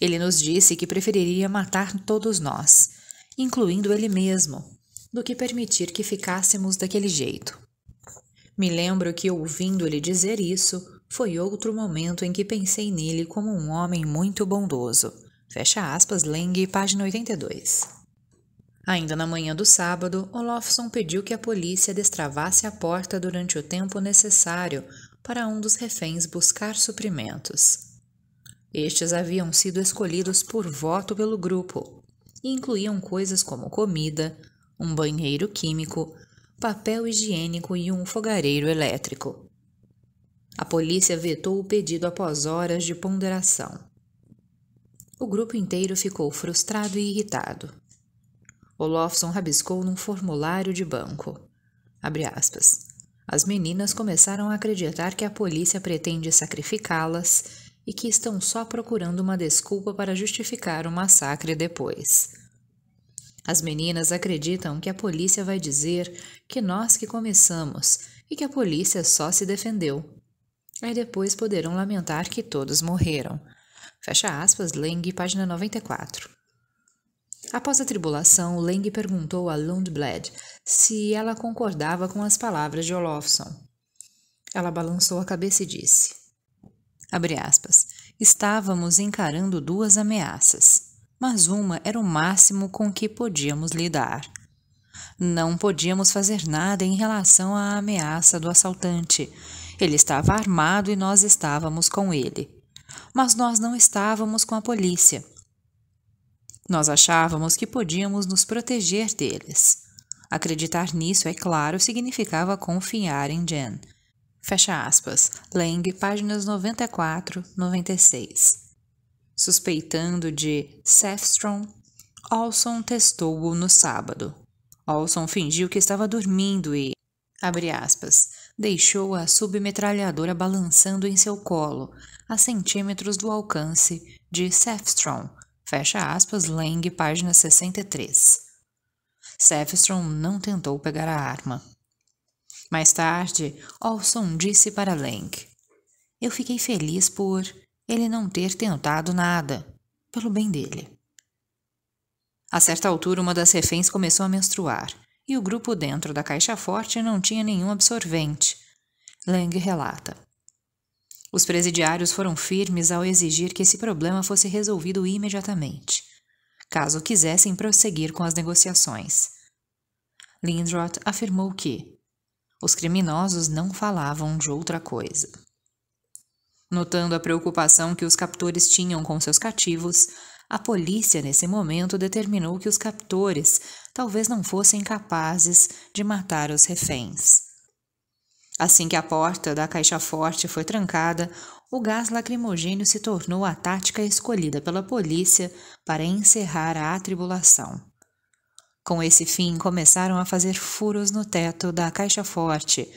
ele nos disse que preferiria matar todos nós, incluindo ele mesmo, do que permitir que ficássemos daquele jeito. Me lembro que, ouvindo ele dizer isso, foi outro momento em que pensei nele como um homem muito bondoso. Fecha aspas, Leng, página 82. Ainda na manhã do sábado, Olofsson pediu que a polícia destravasse a porta durante o tempo necessário para um dos reféns buscar suprimentos. Estes haviam sido escolhidos por voto pelo grupo e incluíam coisas como comida, um banheiro químico, papel higiênico e um fogareiro elétrico. A polícia vetou o pedido após horas de ponderação. O grupo inteiro ficou frustrado e irritado. Olofsson rabiscou num formulário de banco. As meninas começaram a acreditar que a polícia pretende sacrificá-las e que estão só procurando uma desculpa para justificar o massacre depois. As meninas acreditam que a polícia vai dizer que nós que começamos e que a polícia só se defendeu. Aí depois poderão lamentar que todos morreram. Fecha aspas, Leng, página 94. Após a tribulação, Leng perguntou a Lundblad se ela concordava com as palavras de Olofsson. Ela balançou a cabeça e disse: aspas, estávamos encarando duas ameaças, mas uma era o máximo com que podíamos lidar. Não podíamos fazer nada em relação à ameaça do assaltante, ele estava armado e nós estávamos com ele. Mas nós não estávamos com a polícia. Nós achávamos que podíamos nos proteger deles. Acreditar nisso, é claro, significava confiar em Jen. Fecha aspas. Lang, páginas 94, 96. Suspeitando de Sefstrom, Olson testou-o no sábado. Olson fingiu que estava dormindo e, abre aspas, Deixou a submetralhadora balançando em seu colo, a centímetros do alcance de Sefstrom. Fecha aspas, Lang, página 63. Sefstrom não tentou pegar a arma. Mais tarde, Olson disse para Lang: Eu fiquei feliz por ele não ter tentado nada, pelo bem dele. A certa altura, uma das reféns começou a menstruar e o grupo dentro da caixa forte não tinha nenhum absorvente. Lang relata. Os presidiários foram firmes ao exigir que esse problema fosse resolvido imediatamente, caso quisessem prosseguir com as negociações. Lindroth afirmou que os criminosos não falavam de outra coisa. Notando a preocupação que os captores tinham com seus cativos, a polícia, nesse momento, determinou que os captores talvez não fossem capazes de matar os reféns. Assim que a porta da caixa forte foi trancada, o gás lacrimogênio se tornou a tática escolhida pela polícia para encerrar a atribulação. Com esse fim, começaram a fazer furos no teto da caixa forte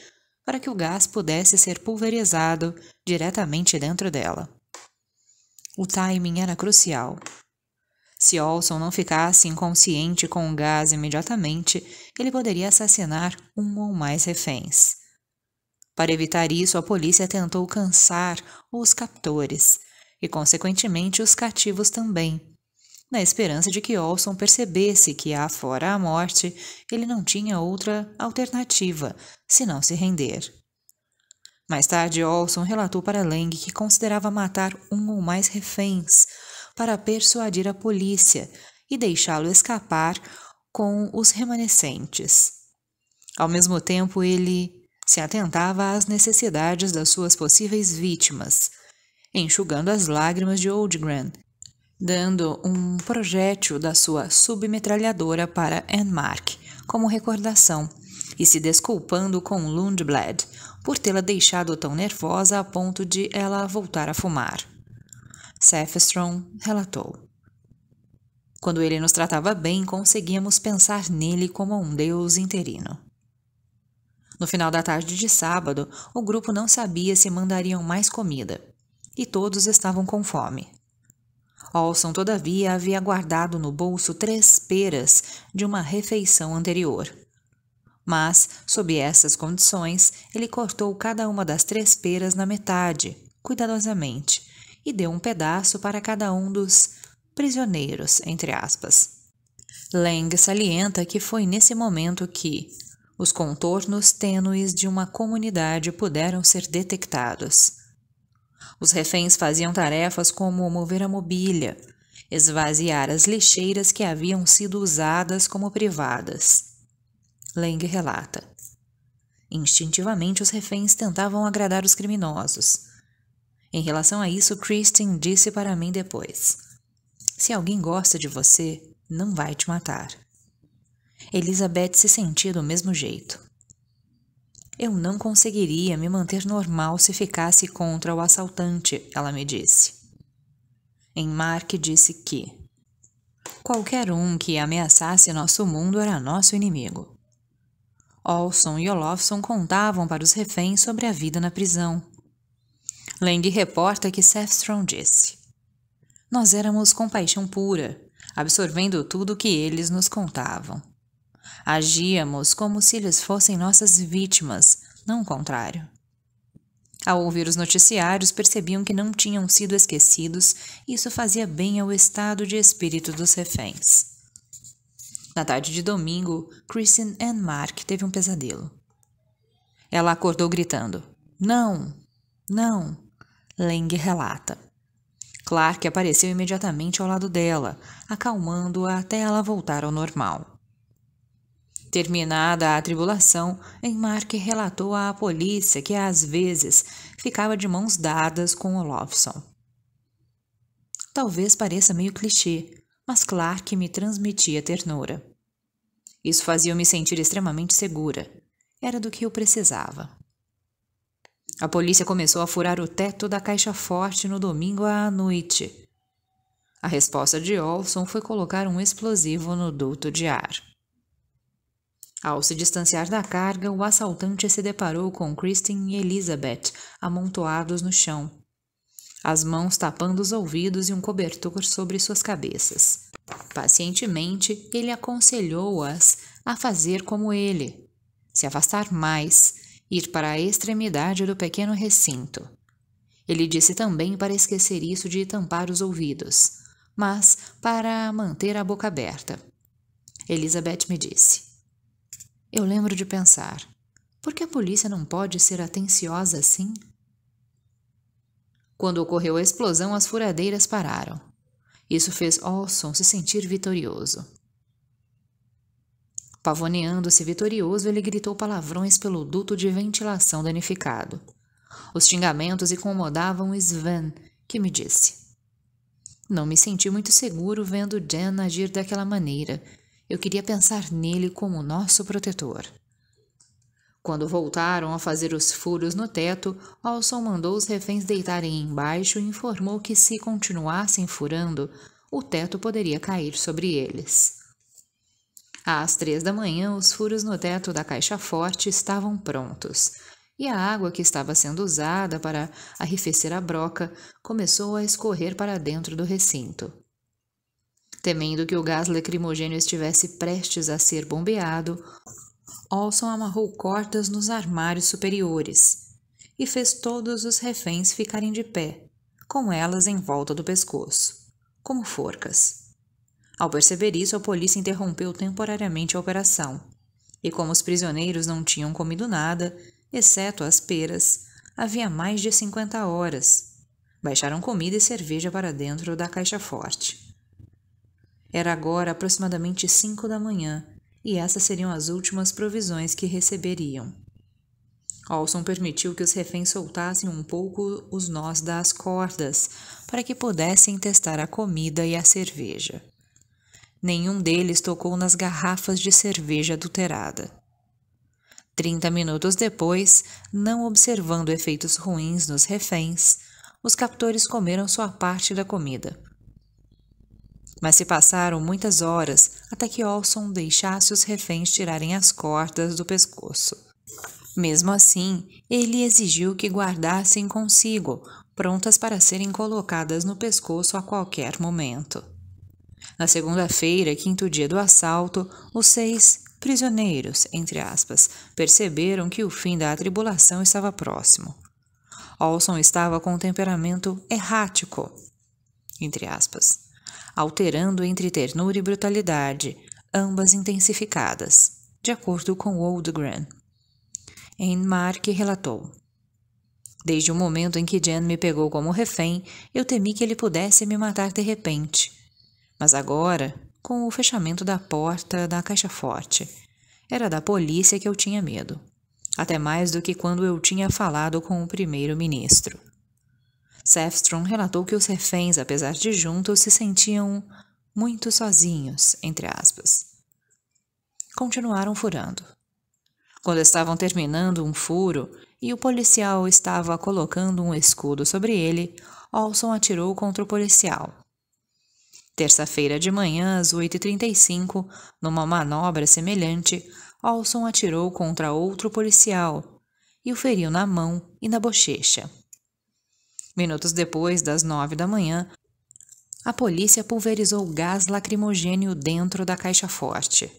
para que o gás pudesse ser pulverizado diretamente dentro dela. O timing era crucial. Se Olson não ficasse inconsciente com o gás imediatamente, ele poderia assassinar um ou mais reféns. Para evitar isso, a polícia tentou cansar os captores e, consequentemente, os cativos também, na esperança de que Olson percebesse que, afora a morte, ele não tinha outra alternativa senão se render. Mais tarde, Olson relatou para Lang que considerava matar um ou mais reféns para persuadir a polícia e deixá-lo escapar com os remanescentes. Ao mesmo tempo, ele se atentava às necessidades das suas possíveis vítimas, enxugando as lágrimas de Oldgren, dando um projétil da sua submetralhadora para Enmark como recordação e se desculpando com Lundblad por tê-la deixado tão nervosa a ponto de ela voltar a fumar. Sefstrom relatou. Quando ele nos tratava bem, conseguíamos pensar nele como um deus interino. No final da tarde de sábado, o grupo não sabia se mandariam mais comida, e todos estavam com fome. Olson, todavia, havia guardado no bolso três peras de uma refeição anterior. Mas, sob essas condições, ele cortou cada uma das três peras na metade, cuidadosamente, e deu um pedaço para cada um dos prisioneiros, entre aspas. Lang salienta que foi nesse momento que os contornos tênues de uma comunidade puderam ser detectados. Os reféns faziam tarefas como mover a mobília, esvaziar as lixeiras que haviam sido usadas como privadas. Lang relata. Instintivamente, os reféns tentavam agradar os criminosos, em relação a isso, Kristen disse para mim depois: Se alguém gosta de você, não vai te matar. Elizabeth se sentia do mesmo jeito. Eu não conseguiria me manter normal se ficasse contra o assaltante, ela me disse. Em Mark disse que qualquer um que ameaçasse nosso mundo era nosso inimigo. Olson e Olofsson contavam para os reféns sobre a vida na prisão. Lang reporta que Seth Strong disse: Nós éramos compaixão pura, absorvendo tudo o que eles nos contavam. Agíamos como se eles fossem nossas vítimas, não o contrário. Ao ouvir os noticiários, percebiam que não tinham sido esquecidos, e isso fazia bem ao estado de espírito dos reféns. Na tarde de domingo, Kristen Ann Mark teve um pesadelo. Ela acordou gritando: Não! Não, Leng relata. Clark apareceu imediatamente ao lado dela, acalmando-a até ela voltar ao normal. Terminada a tribulação, Enmark relatou à polícia que às vezes ficava de mãos dadas com Olofsson. Talvez pareça meio clichê, mas Clark me transmitia ternura. Isso fazia-me sentir extremamente segura. Era do que eu precisava. A polícia começou a furar o teto da caixa forte no domingo à noite. A resposta de Olson foi colocar um explosivo no duto de ar. Ao se distanciar da carga, o assaltante se deparou com Kristen e Elizabeth amontoados no chão, as mãos tapando os ouvidos e um cobertor sobre suas cabeças. Pacientemente, ele aconselhou-as a fazer como ele, se afastar mais, ir para a extremidade do pequeno recinto. Ele disse também para esquecer isso de tampar os ouvidos, mas para manter a boca aberta. Elizabeth me disse: Eu lembro de pensar, por que a polícia não pode ser atenciosa assim? Quando ocorreu a explosão, as furadeiras pararam. Isso fez Olson se sentir vitorioso. Pavoneando-se vitorioso, ele gritou palavrões pelo duto de ventilação danificado. Os xingamentos incomodavam Sven, que me disse: Não me senti muito seguro vendo Jen agir daquela maneira. Eu queria pensar nele como nosso protetor. Quando voltaram a fazer os furos no teto, Olson mandou os reféns deitarem embaixo e informou que se continuassem furando, o teto poderia cair sobre eles. Às três da manhã, os furos no teto da caixa forte estavam prontos, e a água que estava sendo usada para arrefecer a broca começou a escorrer para dentro do recinto. Temendo que o gás lacrimogênio estivesse prestes a ser bombeado, Olson amarrou cordas nos armários superiores e fez todos os reféns ficarem de pé, com elas em volta do pescoço, como forcas. Ao perceber isso, a polícia interrompeu temporariamente a operação. E como os prisioneiros não tinham comido nada, exceto as peras, havia mais de 50 horas. Baixaram comida e cerveja para dentro da caixa forte. Era agora aproximadamente cinco da manhã, e essas seriam as últimas provisões que receberiam. Olson permitiu que os reféns soltassem um pouco os nós das cordas para que pudessem testar a comida e a cerveja. Nenhum deles tocou nas garrafas de cerveja adulterada. Trinta minutos depois, não observando efeitos ruins nos reféns, os captores comeram sua parte da comida. Mas se passaram muitas horas até que Olson deixasse os reféns tirarem as cordas do pescoço. Mesmo assim, ele exigiu que guardassem consigo, prontas para serem colocadas no pescoço a qualquer momento. Na segunda-feira, quinto dia do assalto, os seis prisioneiros, entre aspas, perceberam que o fim da atribulação estava próximo. Olson estava com um temperamento errático, entre aspas, alterando entre ternura e brutalidade, ambas intensificadas, de acordo com Oldgren. Enmark relatou. Desde o momento em que Jen me pegou como refém, eu temi que ele pudesse me matar de repente mas agora com o fechamento da porta da caixa forte. Era da polícia que eu tinha medo, até mais do que quando eu tinha falado com o primeiro-ministro. Sefstrom relatou que os reféns, apesar de juntos, se sentiam muito sozinhos, entre aspas. Continuaram furando. Quando estavam terminando um furo e o policial estava colocando um escudo sobre ele, Olson atirou contra o policial, Terça-feira de manhã, às 8h35, numa manobra semelhante, Olson atirou contra outro policial e o feriu na mão e na bochecha. Minutos depois, das 9 da manhã, a polícia pulverizou gás lacrimogênio dentro da caixa forte.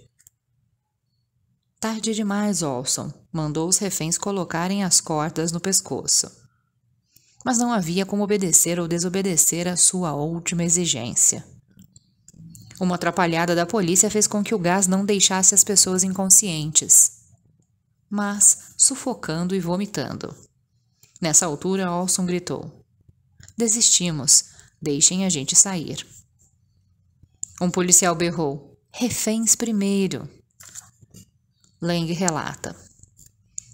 Tarde demais, Olson mandou os reféns colocarem as cordas no pescoço. Mas não havia como obedecer ou desobedecer à sua última exigência. Uma atrapalhada da polícia fez com que o gás não deixasse as pessoas inconscientes, mas sufocando e vomitando. Nessa altura, Olson gritou: Desistimos, deixem a gente sair. Um policial berrou: Reféns primeiro. Lang relata.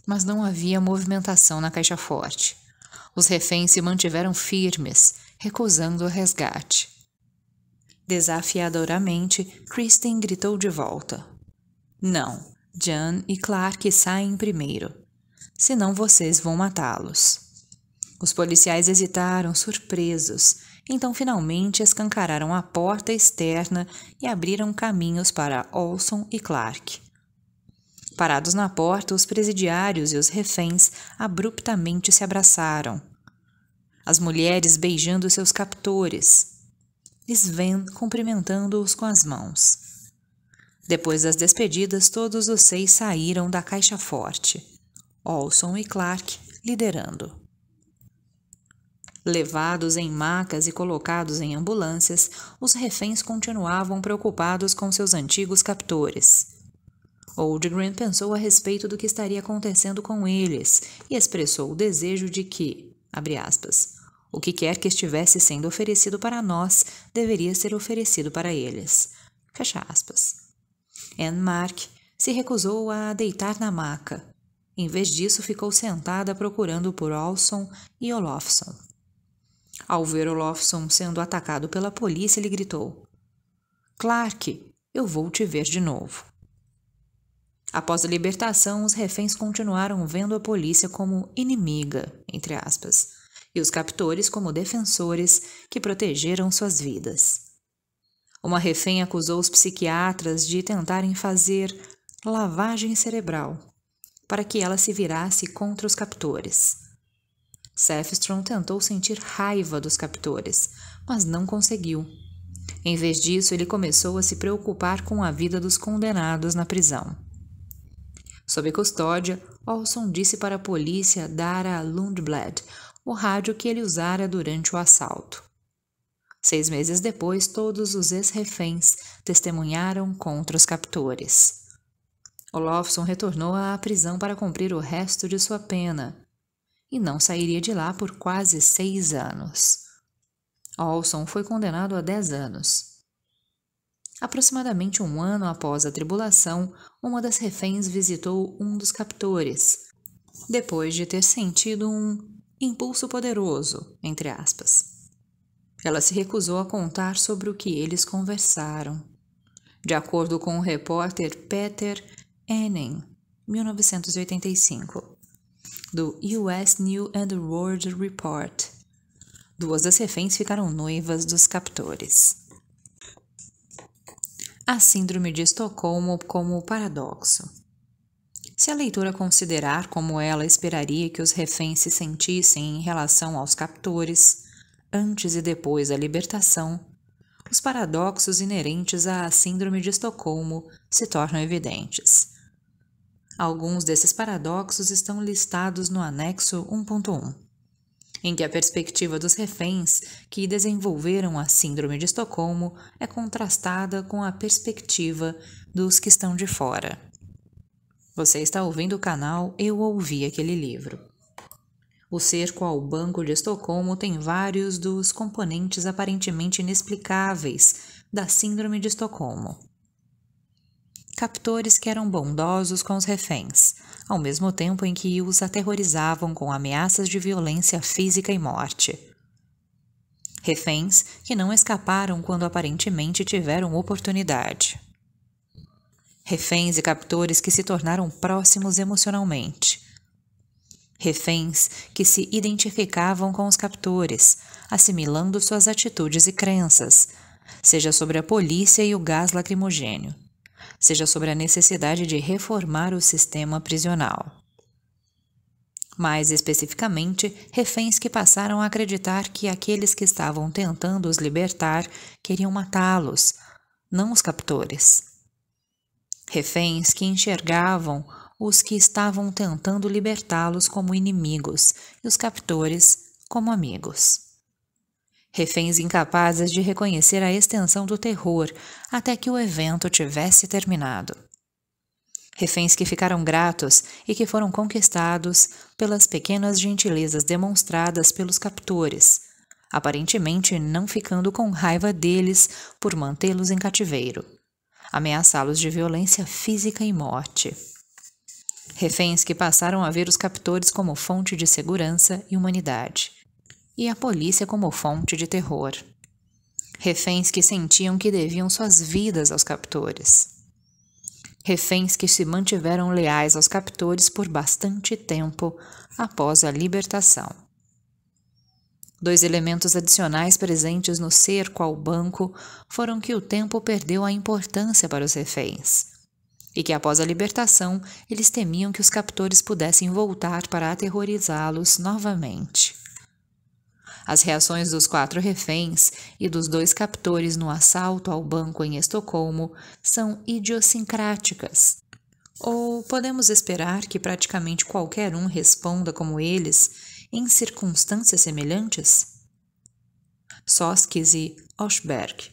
Mas não havia movimentação na caixa forte. Os reféns se mantiveram firmes, recusando o resgate. Desafiadoramente, Kristen gritou de volta. Não, Jan e Clark saem primeiro. Senão vocês vão matá-los. Os policiais hesitaram, surpresos, então finalmente escancararam a porta externa e abriram caminhos para Olson e Clark. Parados na porta, os presidiários e os reféns abruptamente se abraçaram. As mulheres beijando seus captores, Sven cumprimentando-os com as mãos. Depois das despedidas, todos os seis saíram da caixa forte, Olson e Clark liderando. Levados em macas e colocados em ambulâncias, os reféns continuavam preocupados com seus antigos captores. Oldgren pensou a respeito do que estaria acontecendo com eles e expressou o desejo de que, abre aspas, o que quer que estivesse sendo oferecido para nós deveria ser oferecido para eles. Fecha aspas. Anne Mark se recusou a deitar na maca. Em vez disso, ficou sentada procurando por Olson e Olofsson. Ao ver Olofsson sendo atacado pela polícia, ele gritou: Clark, eu vou te ver de novo. Após a libertação, os reféns continuaram vendo a polícia como inimiga, entre aspas e os captores como defensores que protegeram suas vidas. Uma refém acusou os psiquiatras de tentarem fazer lavagem cerebral para que ela se virasse contra os captores. Sefstrom tentou sentir raiva dos captores, mas não conseguiu. Em vez disso, ele começou a se preocupar com a vida dos condenados na prisão. Sob custódia, Olson disse para a polícia dar a Lundblad o rádio que ele usara durante o assalto. Seis meses depois, todos os ex-reféns testemunharam contra os captores. Olofsson retornou à prisão para cumprir o resto de sua pena e não sairia de lá por quase seis anos. Olson foi condenado a dez anos. Aproximadamente um ano após a tribulação, uma das reféns visitou um dos captores, depois de ter sentido um impulso poderoso, entre aspas. Ela se recusou a contar sobre o que eles conversaram. De acordo com o repórter Peter Ennen, 1985, do US New and World Report, duas das reféns ficaram noivas dos captores. A Síndrome de Estocolmo como paradoxo. Se a leitura considerar como ela esperaria que os reféns se sentissem em relação aos captores, antes e depois da libertação, os paradoxos inerentes à Síndrome de Estocolmo se tornam evidentes. Alguns desses paradoxos estão listados no anexo 1.1, em que a perspectiva dos reféns que desenvolveram a Síndrome de Estocolmo é contrastada com a perspectiva dos que estão de fora. Você está ouvindo o canal Eu Ouvi Aquele Livro. O cerco ao Banco de Estocolmo tem vários dos componentes aparentemente inexplicáveis da Síndrome de Estocolmo. Captores que eram bondosos com os reféns, ao mesmo tempo em que os aterrorizavam com ameaças de violência física e morte. Reféns que não escaparam quando aparentemente tiveram oportunidade reféns e captores que se tornaram próximos emocionalmente. Reféns que se identificavam com os captores, assimilando suas atitudes e crenças, seja sobre a polícia e o gás lacrimogênio, seja sobre a necessidade de reformar o sistema prisional. Mais especificamente, reféns que passaram a acreditar que aqueles que estavam tentando os libertar queriam matá-los, não os captores reféns que enxergavam os que estavam tentando libertá-los como inimigos e os captores como amigos. Reféns incapazes de reconhecer a extensão do terror até que o evento tivesse terminado. Reféns que ficaram gratos e que foram conquistados pelas pequenas gentilezas demonstradas pelos captores, aparentemente não ficando com raiva deles por mantê-los em cativeiro ameaçá-los de violência física e morte. Reféns que passaram a ver os captores como fonte de segurança e humanidade, e a polícia como fonte de terror. Reféns que sentiam que deviam suas vidas aos captores. Reféns que se mantiveram leais aos captores por bastante tempo após a libertação. Dois elementos adicionais presentes no cerco ao banco foram que o tempo perdeu a importância para os reféns e que após a libertação eles temiam que os captores pudessem voltar para aterrorizá-los novamente. As reações dos quatro reféns e dos dois captores no assalto ao banco em Estocolmo são idiosincráticas. Ou podemos esperar que praticamente qualquer um responda como eles em circunstâncias semelhantes? Soskis e Oshberg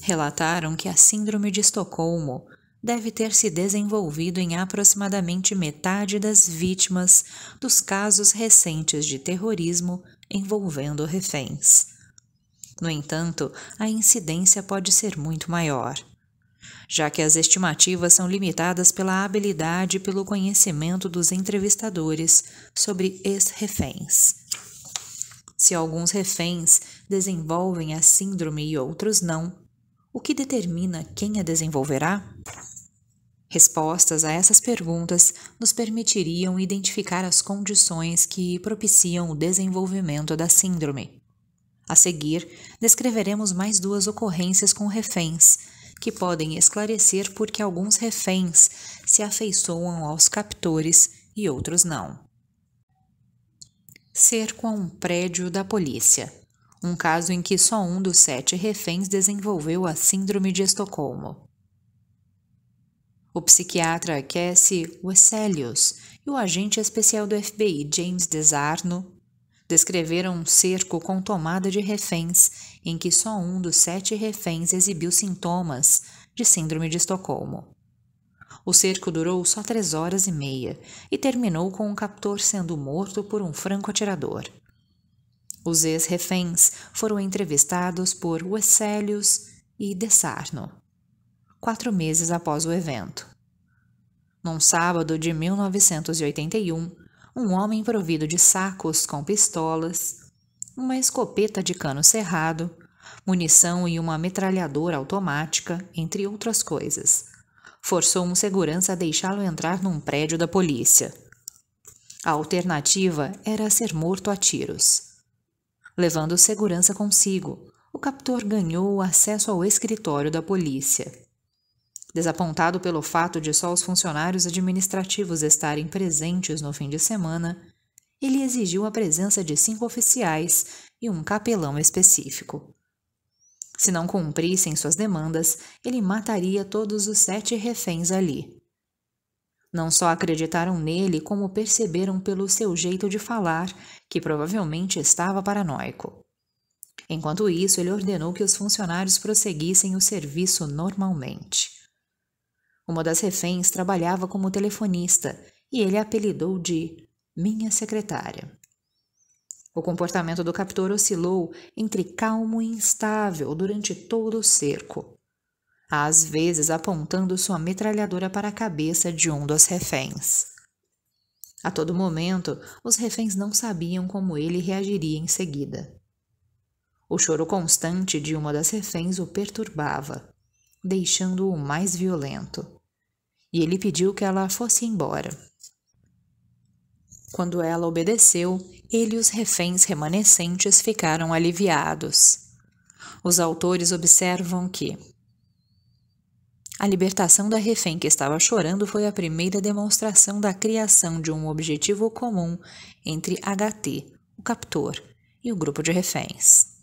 relataram que a Síndrome de Estocolmo deve ter se desenvolvido em aproximadamente metade das vítimas dos casos recentes de terrorismo envolvendo reféns. No entanto, a incidência pode ser muito maior já que as estimativas são limitadas pela habilidade e pelo conhecimento dos entrevistadores sobre ex-reféns. Se alguns reféns desenvolvem a síndrome e outros não, o que determina quem a desenvolverá? Respostas a essas perguntas nos permitiriam identificar as condições que propiciam o desenvolvimento da síndrome. A seguir, descreveremos mais duas ocorrências com reféns, que podem esclarecer por que alguns reféns se afeiçoam aos captores e outros não. Cerco a um prédio da polícia. Um caso em que só um dos sete reféns desenvolveu a Síndrome de Estocolmo. O psiquiatra Cassie Wesselius e o agente especial do FBI James Desarno descreveram um cerco com tomada de reféns em que só um dos sete reféns exibiu sintomas de Síndrome de Estocolmo. O cerco durou só três horas e meia e terminou com o um captor sendo morto por um franco-atirador. Os ex-reféns foram entrevistados por Wesselius e Dessarno, quatro meses após o evento. Num sábado de 1981, um homem provido de sacos com pistolas, uma escopeta de cano cerrado, munição e uma metralhadora automática, entre outras coisas. Forçou um segurança a deixá-lo entrar num prédio da polícia. A alternativa era ser morto a tiros. Levando o segurança consigo, o captor ganhou acesso ao escritório da polícia. Desapontado pelo fato de só os funcionários administrativos estarem presentes no fim de semana, ele exigiu a presença de cinco oficiais e um capelão específico. Se não cumprissem suas demandas, ele mataria todos os sete reféns ali. Não só acreditaram nele, como perceberam pelo seu jeito de falar que provavelmente estava paranoico. Enquanto isso, ele ordenou que os funcionários prosseguissem o serviço normalmente. Uma das reféns trabalhava como telefonista e ele a apelidou de minha secretária. O comportamento do captor oscilou entre calmo e instável durante todo o cerco, às vezes apontando sua metralhadora para a cabeça de um dos reféns. A todo momento, os reféns não sabiam como ele reagiria em seguida. O choro constante de uma das reféns o perturbava, deixando-o mais violento, e ele pediu que ela fosse embora. Quando ela obedeceu, ele e os reféns remanescentes ficaram aliviados. Os autores observam que a libertação da refém que estava chorando foi a primeira demonstração da criação de um objetivo comum entre HT, o captor, e o grupo de reféns.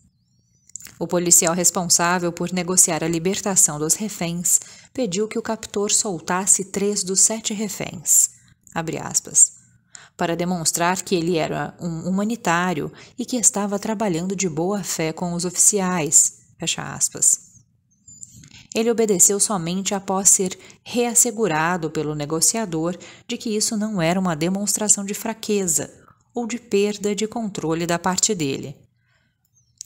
O policial responsável por negociar a libertação dos reféns pediu que o captor soltasse três dos sete reféns para demonstrar que ele era um humanitário e que estava trabalhando de boa fé com os oficiais. Fecha aspas. Ele obedeceu somente após ser reassegurado pelo negociador de que isso não era uma demonstração de fraqueza ou de perda de controle da parte dele.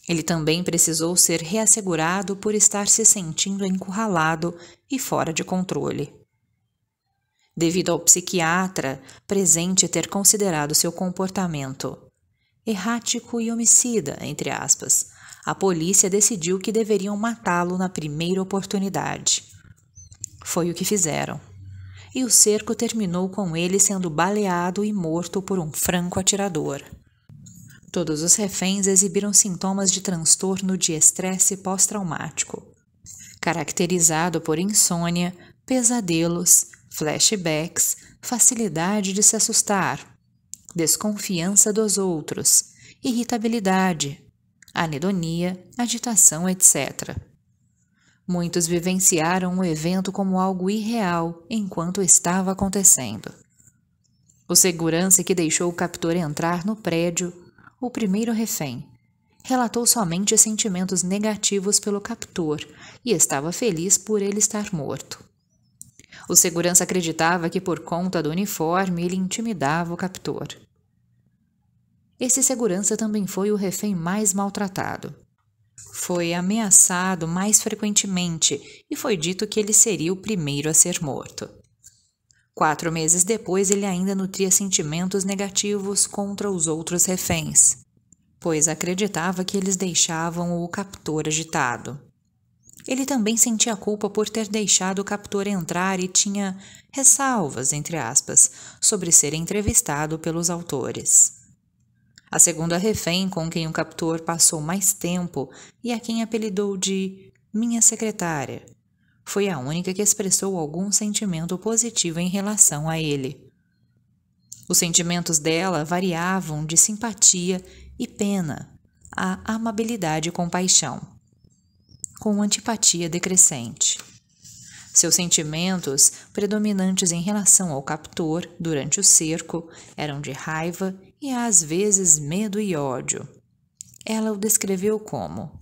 Ele também precisou ser reassegurado por estar se sentindo encurralado e fora de controle devido ao psiquiatra presente ter considerado seu comportamento errático e homicida, entre aspas. A polícia decidiu que deveriam matá-lo na primeira oportunidade. Foi o que fizeram. E o cerco terminou com ele sendo baleado e morto por um franco atirador. Todos os reféns exibiram sintomas de transtorno de estresse pós-traumático, caracterizado por insônia, pesadelos, flashbacks, facilidade de se assustar, desconfiança dos outros, irritabilidade, anedonia, agitação, etc. Muitos vivenciaram o evento como algo irreal enquanto estava acontecendo. O segurança que deixou o captor entrar no prédio, o primeiro refém, relatou somente sentimentos negativos pelo captor e estava feliz por ele estar morto. O segurança acreditava que, por conta do uniforme, ele intimidava o captor. Esse segurança também foi o refém mais maltratado. Foi ameaçado mais frequentemente e foi dito que ele seria o primeiro a ser morto. Quatro meses depois, ele ainda nutria sentimentos negativos contra os outros reféns, pois acreditava que eles deixavam o captor agitado. Ele também sentia culpa por ter deixado o captor entrar e tinha ressalvas, entre aspas, sobre ser entrevistado pelos autores. A segunda refém com quem o captor passou mais tempo e a quem apelidou de minha secretária foi a única que expressou algum sentimento positivo em relação a ele. Os sentimentos dela variavam de simpatia e pena a amabilidade e compaixão com antipatia decrescente. Seus sentimentos, predominantes em relação ao captor durante o cerco, eram de raiva e às vezes medo e ódio. Ela o descreveu como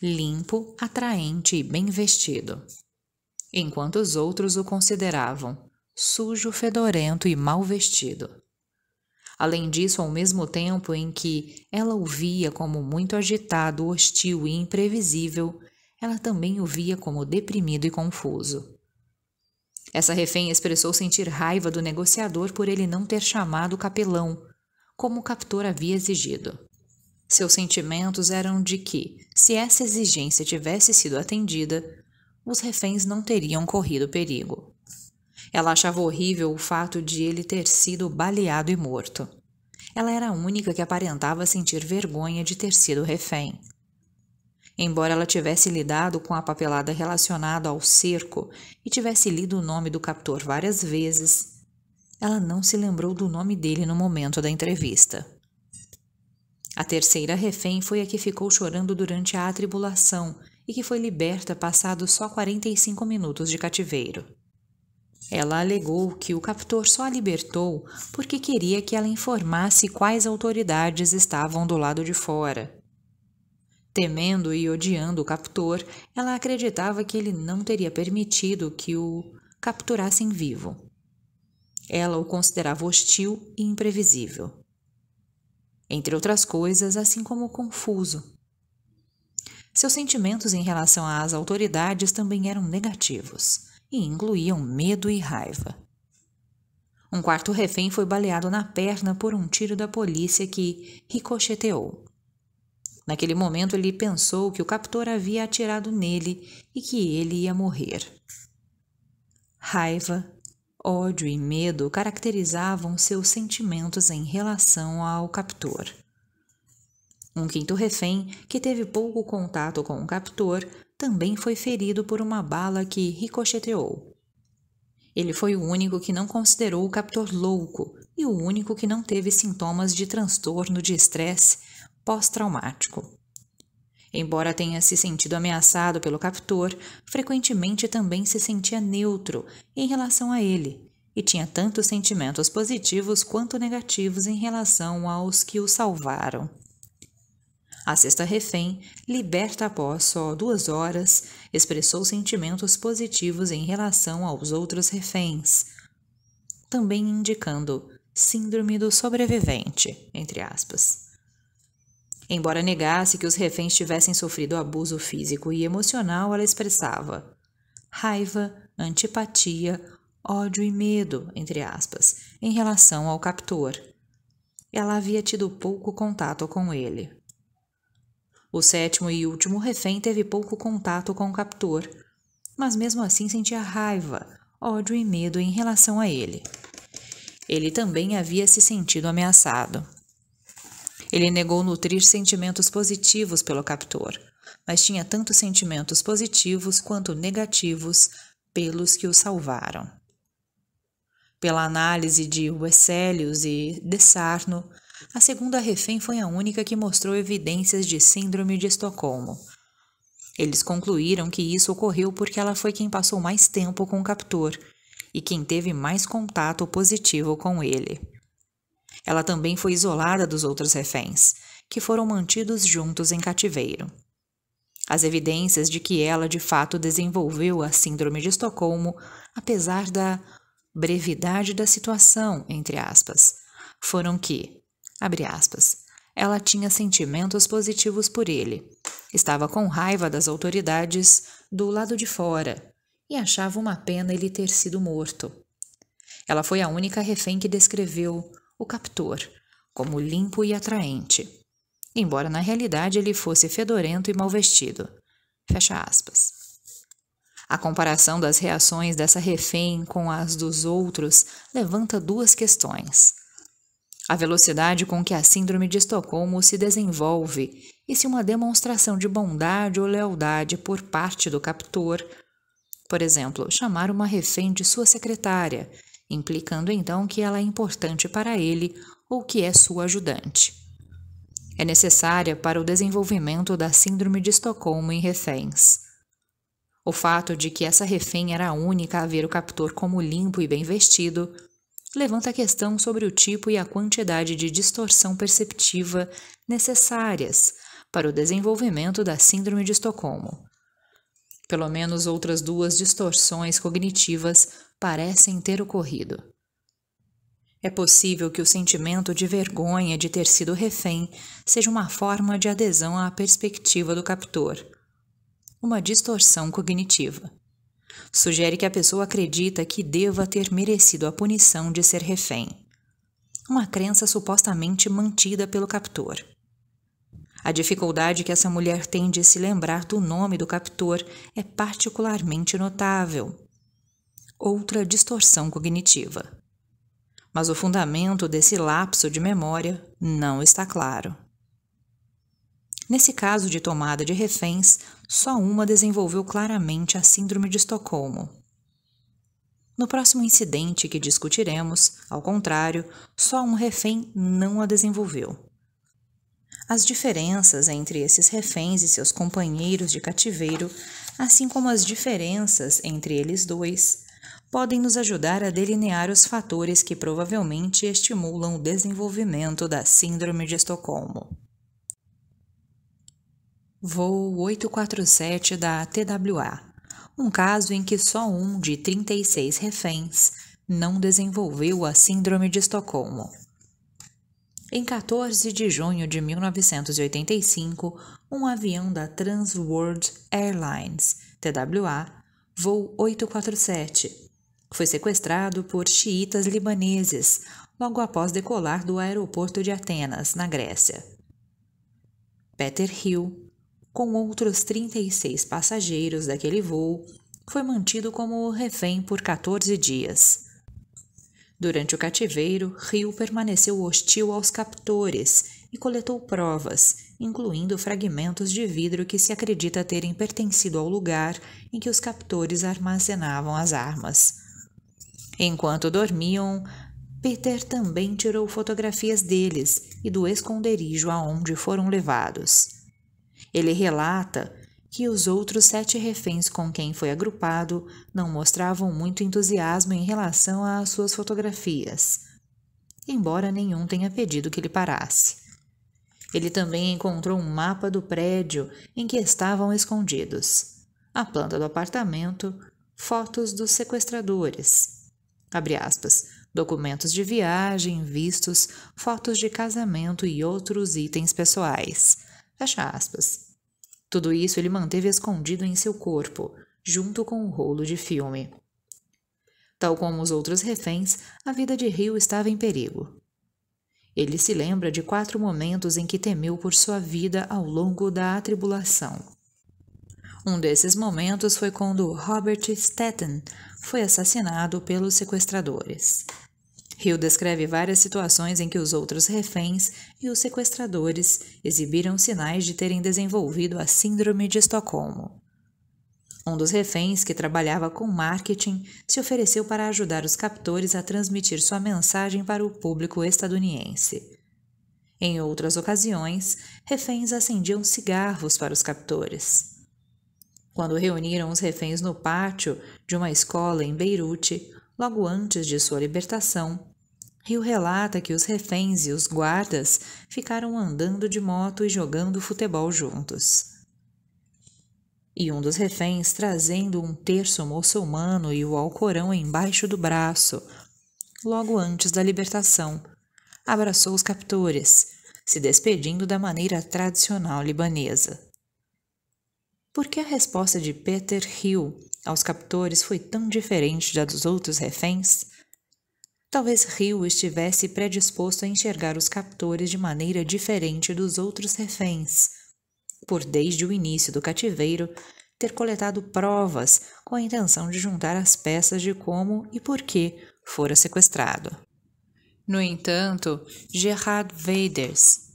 limpo, atraente e bem vestido, enquanto os outros o consideravam sujo, fedorento e mal vestido. Além disso, ao mesmo tempo em que ela o via como muito agitado, hostil e imprevisível, ela também o via como deprimido e confuso. Essa refém expressou sentir raiva do negociador por ele não ter chamado o capelão, como o captor havia exigido. Seus sentimentos eram de que, se essa exigência tivesse sido atendida, os reféns não teriam corrido perigo. Ela achava horrível o fato de ele ter sido baleado e morto. Ela era a única que aparentava sentir vergonha de ter sido refém. Embora ela tivesse lidado com a papelada relacionada ao cerco e tivesse lido o nome do captor várias vezes, ela não se lembrou do nome dele no momento da entrevista. A terceira refém foi a que ficou chorando durante a atribulação e que foi liberta passado só 45 minutos de cativeiro. Ela alegou que o captor só a libertou porque queria que ela informasse quais autoridades estavam do lado de fora. Temendo e odiando o captor, ela acreditava que ele não teria permitido que o capturassem vivo. Ela o considerava hostil e imprevisível. Entre outras coisas, assim como confuso. Seus sentimentos em relação às autoridades também eram negativos e incluíam medo e raiva. Um quarto refém foi baleado na perna por um tiro da polícia que ricocheteou. Naquele momento ele pensou que o captor havia atirado nele e que ele ia morrer. Raiva, ódio e medo caracterizavam seus sentimentos em relação ao captor. Um quinto refém, que teve pouco contato com o captor, também foi ferido por uma bala que ricocheteou. Ele foi o único que não considerou o captor louco e o único que não teve sintomas de transtorno de estresse pós-traumático. Embora tenha se sentido ameaçado pelo captor, frequentemente também se sentia neutro em relação a ele e tinha tantos sentimentos positivos quanto negativos em relação aos que o salvaram. A sexta refém, liberta após só duas horas, expressou sentimentos positivos em relação aos outros reféns, também indicando síndrome do sobrevivente, entre aspas. Embora negasse que os reféns tivessem sofrido abuso físico e emocional, ela expressava raiva, antipatia, ódio e medo, entre aspas, em relação ao captor. Ela havia tido pouco contato com ele. O sétimo e último refém teve pouco contato com o captor, mas mesmo assim sentia raiva, ódio e medo em relação a ele. Ele também havia se sentido ameaçado. Ele negou nutrir sentimentos positivos pelo captor, mas tinha tanto sentimentos positivos quanto negativos pelos que o salvaram. Pela análise de Wesselius e Dessarno, a segunda refém foi a única que mostrou evidências de Síndrome de Estocolmo. Eles concluíram que isso ocorreu porque ela foi quem passou mais tempo com o captor e quem teve mais contato positivo com ele. Ela também foi isolada dos outros reféns, que foram mantidos juntos em cativeiro. As evidências de que ela de fato desenvolveu a Síndrome de Estocolmo, apesar da brevidade da situação, entre aspas, foram que Abre aspas. Ela tinha sentimentos positivos por ele. Estava com raiva das autoridades do lado de fora e achava uma pena ele ter sido morto. Ela foi a única refém que descreveu o captor como limpo e atraente, embora na realidade ele fosse fedorento e mal vestido. Fecha aspas. A comparação das reações dessa refém com as dos outros levanta duas questões a velocidade com que a Síndrome de Estocolmo se desenvolve e se uma demonstração de bondade ou lealdade por parte do captor, por exemplo, chamar uma refém de sua secretária, implicando então que ela é importante para ele ou que é sua ajudante. É necessária para o desenvolvimento da Síndrome de Estocolmo em reféns. O fato de que essa refém era a única a ver o captor como limpo e bem vestido levanta a questão sobre o tipo e a quantidade de distorção perceptiva necessárias para o desenvolvimento da Síndrome de Estocolmo. Pelo menos outras duas distorções cognitivas parecem ter ocorrido. É possível que o sentimento de vergonha de ter sido refém seja uma forma de adesão à perspectiva do captor, uma distorção cognitiva. Sugere que a pessoa acredita que deva ter merecido a punição de ser refém. Uma crença supostamente mantida pelo captor. A dificuldade que essa mulher tem de se lembrar do nome do captor é particularmente notável. Outra distorção cognitiva. Mas o fundamento desse lapso de memória não está claro. Nesse caso de tomada de reféns, só uma desenvolveu claramente a Síndrome de Estocolmo. No próximo incidente que discutiremos, ao contrário, só um refém não a desenvolveu. As diferenças entre esses reféns e seus companheiros de cativeiro, assim como as diferenças entre eles dois, podem nos ajudar a delinear os fatores que provavelmente estimulam o desenvolvimento da Síndrome de Estocolmo. Voo 847 da TWA, um caso em que só um de 36 reféns não desenvolveu a Síndrome de Estocolmo. Em 14 de junho de 1985, um avião da Trans World Airlines, TWA, voo 847, foi sequestrado por xiitas libaneses logo após decolar do aeroporto de Atenas, na Grécia. Peter Hill, com outros 36 passageiros daquele voo, foi mantido como refém por 14 dias. Durante o cativeiro, Rio permaneceu hostil aos captores e coletou provas, incluindo fragmentos de vidro que se acredita terem pertencido ao lugar em que os captores armazenavam as armas. Enquanto dormiam, Peter também tirou fotografias deles e do esconderijo aonde foram levados. Ele relata que os outros sete reféns com quem foi agrupado não mostravam muito entusiasmo em relação às suas fotografias, embora nenhum tenha pedido que ele parasse. Ele também encontrou um mapa do prédio em que estavam escondidos, a planta do apartamento, fotos dos sequestradores, aspas, documentos de viagem, vistos, fotos de casamento e outros itens pessoais. Fecha aspas. Tudo isso ele manteve escondido em seu corpo, junto com um rolo de filme. Tal como os outros reféns, a vida de Rio estava em perigo. Ele se lembra de quatro momentos em que temeu por sua vida ao longo da atribulação. Um desses momentos foi quando Robert Stetten foi assassinado pelos sequestradores. Hill descreve várias situações em que os outros reféns e os sequestradores exibiram sinais de terem desenvolvido a Síndrome de Estocolmo. Um dos reféns, que trabalhava com marketing, se ofereceu para ajudar os captores a transmitir sua mensagem para o público estadunidense. Em outras ocasiões, reféns acendiam cigarros para os captores. Quando reuniram os reféns no pátio de uma escola em Beirute, logo antes de sua libertação. Rio relata que os reféns e os guardas ficaram andando de moto e jogando futebol juntos. E um dos reféns trazendo um terço muçulmano e o Alcorão embaixo do braço, logo antes da libertação, abraçou os captores, se despedindo da maneira tradicional libanesa. Por que a resposta de Peter Hill aos captores foi tão diferente da dos outros reféns? Talvez Hill estivesse predisposto a enxergar os captores de maneira diferente dos outros reféns, por desde o início do cativeiro ter coletado provas com a intenção de juntar as peças de como e por que fora sequestrado. No entanto, Gerard Vaders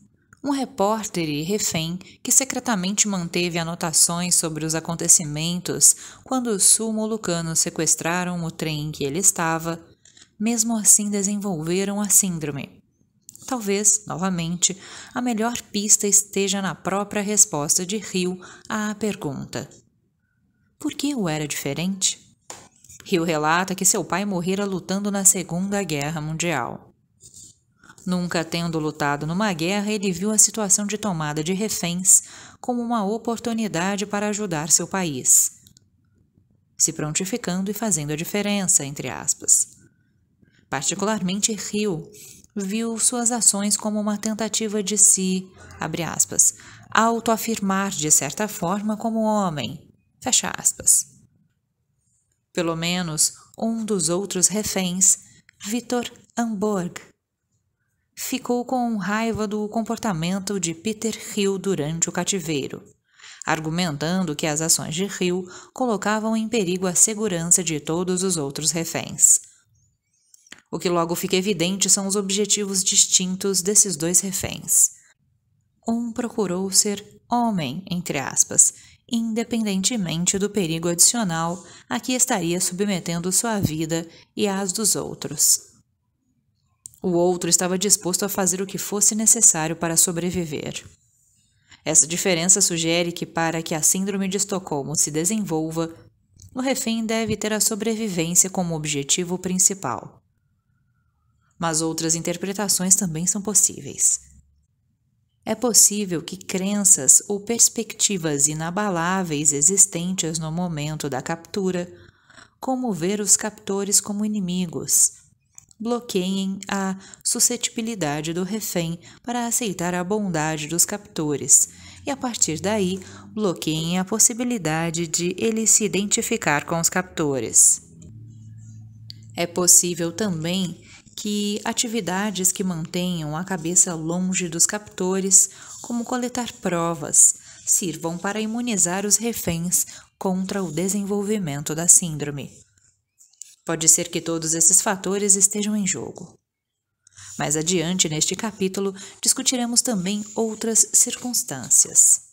um repórter e refém que secretamente manteve anotações sobre os acontecimentos quando os sul-molucanos sequestraram o trem em que ele estava, mesmo assim desenvolveram a síndrome. Talvez, novamente, a melhor pista esteja na própria resposta de Rio à pergunta: Por que o era diferente? Rio relata que seu pai morrera lutando na Segunda Guerra Mundial. Nunca tendo lutado numa guerra, ele viu a situação de tomada de reféns como uma oportunidade para ajudar seu país, se prontificando e fazendo a diferença, entre aspas. Particularmente Rio viu suas ações como uma tentativa de se, abre aspas, autoafirmar de certa forma como homem, fecha aspas. Pelo menos um dos outros reféns, Vitor Hamburg, ficou com raiva do comportamento de Peter Hill durante o cativeiro, argumentando que as ações de Hill colocavam em perigo a segurança de todos os outros reféns. O que logo fica evidente são os objetivos distintos desses dois reféns. Um procurou ser homem, entre aspas, independentemente do perigo adicional a que estaria submetendo sua vida e as dos outros. O outro estava disposto a fazer o que fosse necessário para sobreviver. Essa diferença sugere que, para que a Síndrome de Estocolmo se desenvolva, o refém deve ter a sobrevivência como objetivo principal. Mas outras interpretações também são possíveis. É possível que crenças ou perspectivas inabaláveis existentes no momento da captura, como ver os captores como inimigos, bloqueiem a suscetibilidade do refém para aceitar a bondade dos captores, e a partir daí bloqueiem a possibilidade de ele se identificar com os captores. É possível também que atividades que mantenham a cabeça longe dos captores, como coletar provas, sirvam para imunizar os reféns contra o desenvolvimento da síndrome. Pode ser que todos esses fatores estejam em jogo. Mais adiante neste capítulo, discutiremos também outras circunstâncias.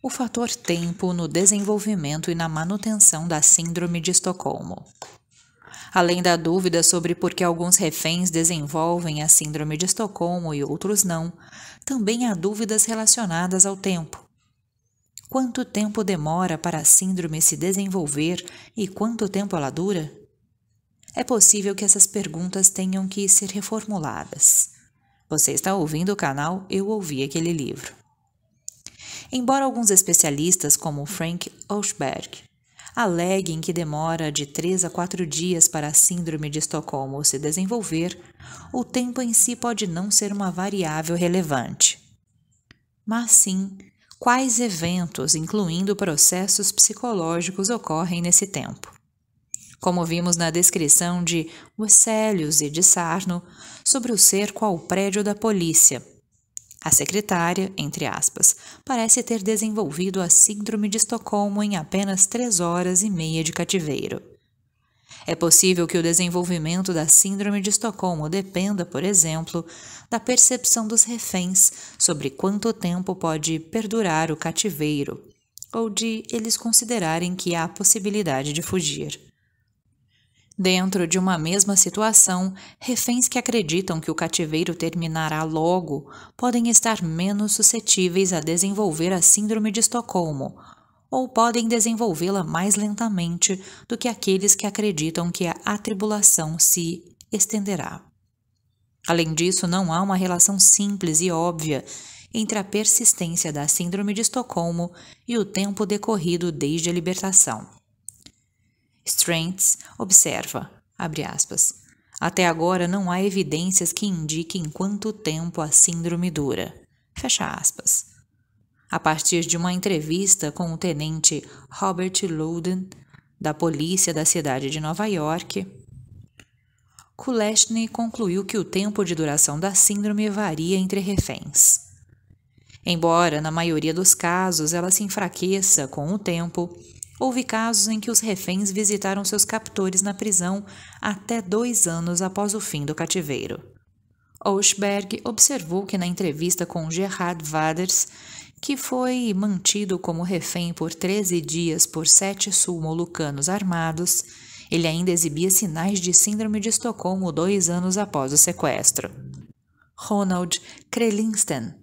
O fator tempo no desenvolvimento e na manutenção da Síndrome de Estocolmo. Além da dúvida sobre por que alguns reféns desenvolvem a Síndrome de Estocolmo e outros não, também há dúvidas relacionadas ao tempo. Quanto tempo demora para a síndrome se desenvolver e quanto tempo ela dura? É possível que essas perguntas tenham que ser reformuladas. Você está ouvindo o canal Eu Ouvi Aquele Livro. Embora alguns especialistas, como Frank Oshberg, aleguem que demora de 3 a 4 dias para a Síndrome de Estocolmo se desenvolver, o tempo em si pode não ser uma variável relevante, mas sim quais eventos, incluindo processos psicológicos, ocorrem nesse tempo. Como vimos na descrição de Wesselius e de Sarno sobre o cerco ao prédio da polícia, a secretária, entre aspas, parece ter desenvolvido a Síndrome de Estocolmo em apenas três horas e meia de cativeiro. É possível que o desenvolvimento da Síndrome de Estocolmo dependa, por exemplo, da percepção dos reféns sobre quanto tempo pode perdurar o cativeiro, ou de eles considerarem que há possibilidade de fugir. Dentro de uma mesma situação, reféns que acreditam que o cativeiro terminará logo podem estar menos suscetíveis a desenvolver a Síndrome de Estocolmo, ou podem desenvolvê-la mais lentamente do que aqueles que acreditam que a atribulação se estenderá. Além disso, não há uma relação simples e óbvia entre a persistência da Síndrome de Estocolmo e o tempo decorrido desde a libertação. Strengths observa, aspas, até agora não há evidências que indiquem quanto tempo a síndrome dura. Fecha aspas a partir de uma entrevista com o tenente Robert Louden, da polícia da cidade de Nova York, Kuleshny concluiu que o tempo de duração da síndrome varia entre reféns. Embora, na maioria dos casos, ela se enfraqueça com o tempo, houve casos em que os reféns visitaram seus captores na prisão até dois anos após o fim do cativeiro. Oshberg observou que na entrevista com Gerhard Waders que foi mantido como refém por 13 dias por sete sul-molucanos armados, ele ainda exibia sinais de síndrome de Estocolmo dois anos após o sequestro. Ronald Krelinsten,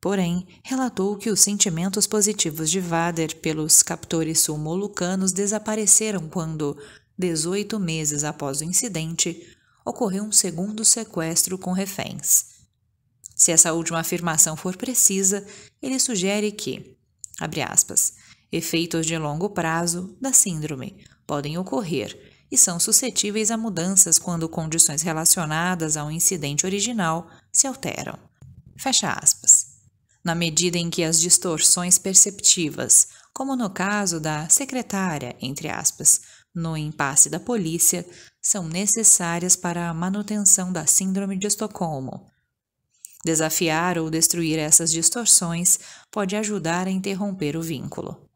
porém, relatou que os sentimentos positivos de Vader pelos captores sul-molucanos desapareceram quando, 18 meses após o incidente, ocorreu um segundo sequestro com reféns. Se essa última afirmação for precisa, ele sugere que, abre aspas, efeitos de longo prazo da síndrome podem ocorrer e são suscetíveis a mudanças quando condições relacionadas ao incidente original se alteram. Fecha aspas. Na medida em que as distorções perceptivas, como no caso da secretária, entre aspas, no impasse da polícia, são necessárias para a manutenção da Síndrome de Estocolmo, Desafiar ou destruir essas distorções pode ajudar a interromper o vínculo.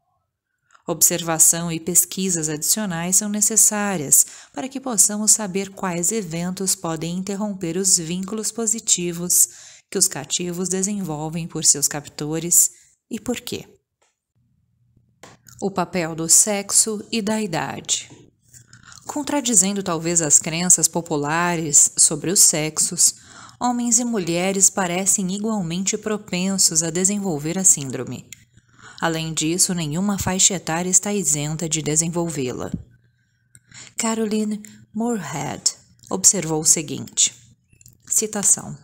Observação e pesquisas adicionais são necessárias para que possamos saber quais eventos podem interromper os vínculos positivos que os cativos desenvolvem por seus captores e por quê. O papel do sexo e da idade. Contradizendo talvez as crenças populares sobre os sexos, homens e mulheres parecem igualmente propensos a desenvolver a síndrome. Além disso, nenhuma faixa etária está isenta de desenvolvê-la. Caroline Moorhead observou o seguinte: citação.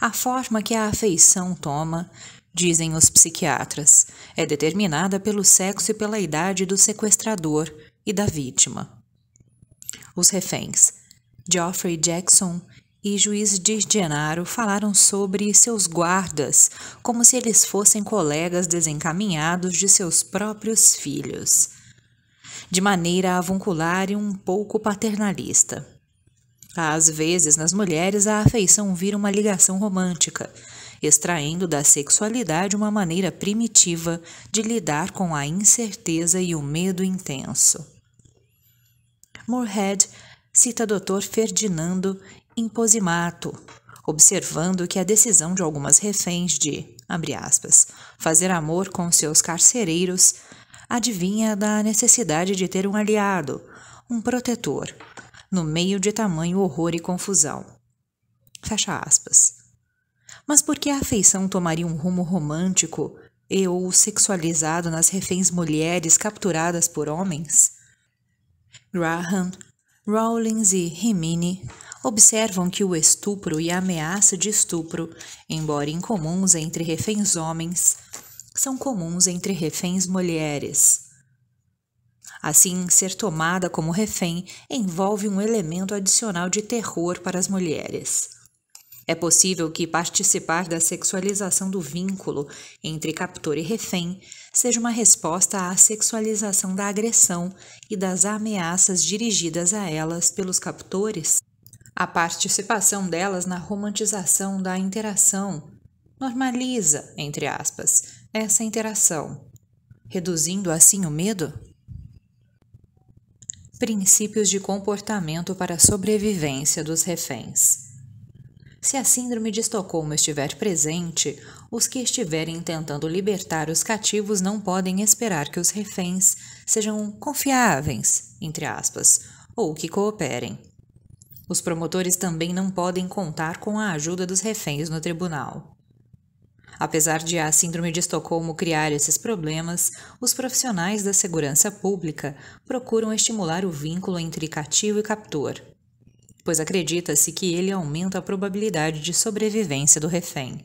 A forma que a afeição toma, dizem os psiquiatras, é determinada pelo sexo e pela idade do sequestrador e da vítima. Os reféns Geoffrey Jackson e juiz de Genaro falaram sobre seus guardas, como se eles fossem colegas desencaminhados de seus próprios filhos, de maneira avuncular e um pouco paternalista. Às vezes, nas mulheres, a afeição vira uma ligação romântica, extraindo da sexualidade uma maneira primitiva de lidar com a incerteza e o medo intenso. Moorhead cita Dr. Ferdinando imposimato, observando que a decisão de algumas reféns de, abre aspas, fazer amor com seus carcereiros adivinha da necessidade de ter um aliado, um protetor, no meio de tamanho horror e confusão. Fecha aspas. Mas por que a afeição tomaria um rumo romântico e ou sexualizado nas reféns mulheres capturadas por homens? Graham, Rawlings e Rimini observam que o estupro e a ameaça de estupro, embora incomuns entre reféns homens, são comuns entre reféns mulheres. Assim, ser tomada como refém envolve um elemento adicional de terror para as mulheres. É possível que participar da sexualização do vínculo entre captor e refém seja uma resposta à sexualização da agressão e das ameaças dirigidas a elas pelos captores a participação delas na romantização da interação normaliza, entre aspas, essa interação, reduzindo assim o medo? Princípios de comportamento para a sobrevivência dos reféns. Se a Síndrome de Estocolmo estiver presente, os que estiverem tentando libertar os cativos não podem esperar que os reféns sejam confiáveis, entre aspas, ou que cooperem. Os promotores também não podem contar com a ajuda dos reféns no tribunal. Apesar de a Síndrome de Estocolmo criar esses problemas, os profissionais da segurança pública procuram estimular o vínculo entre cativo e captor, pois acredita-se que ele aumenta a probabilidade de sobrevivência do refém.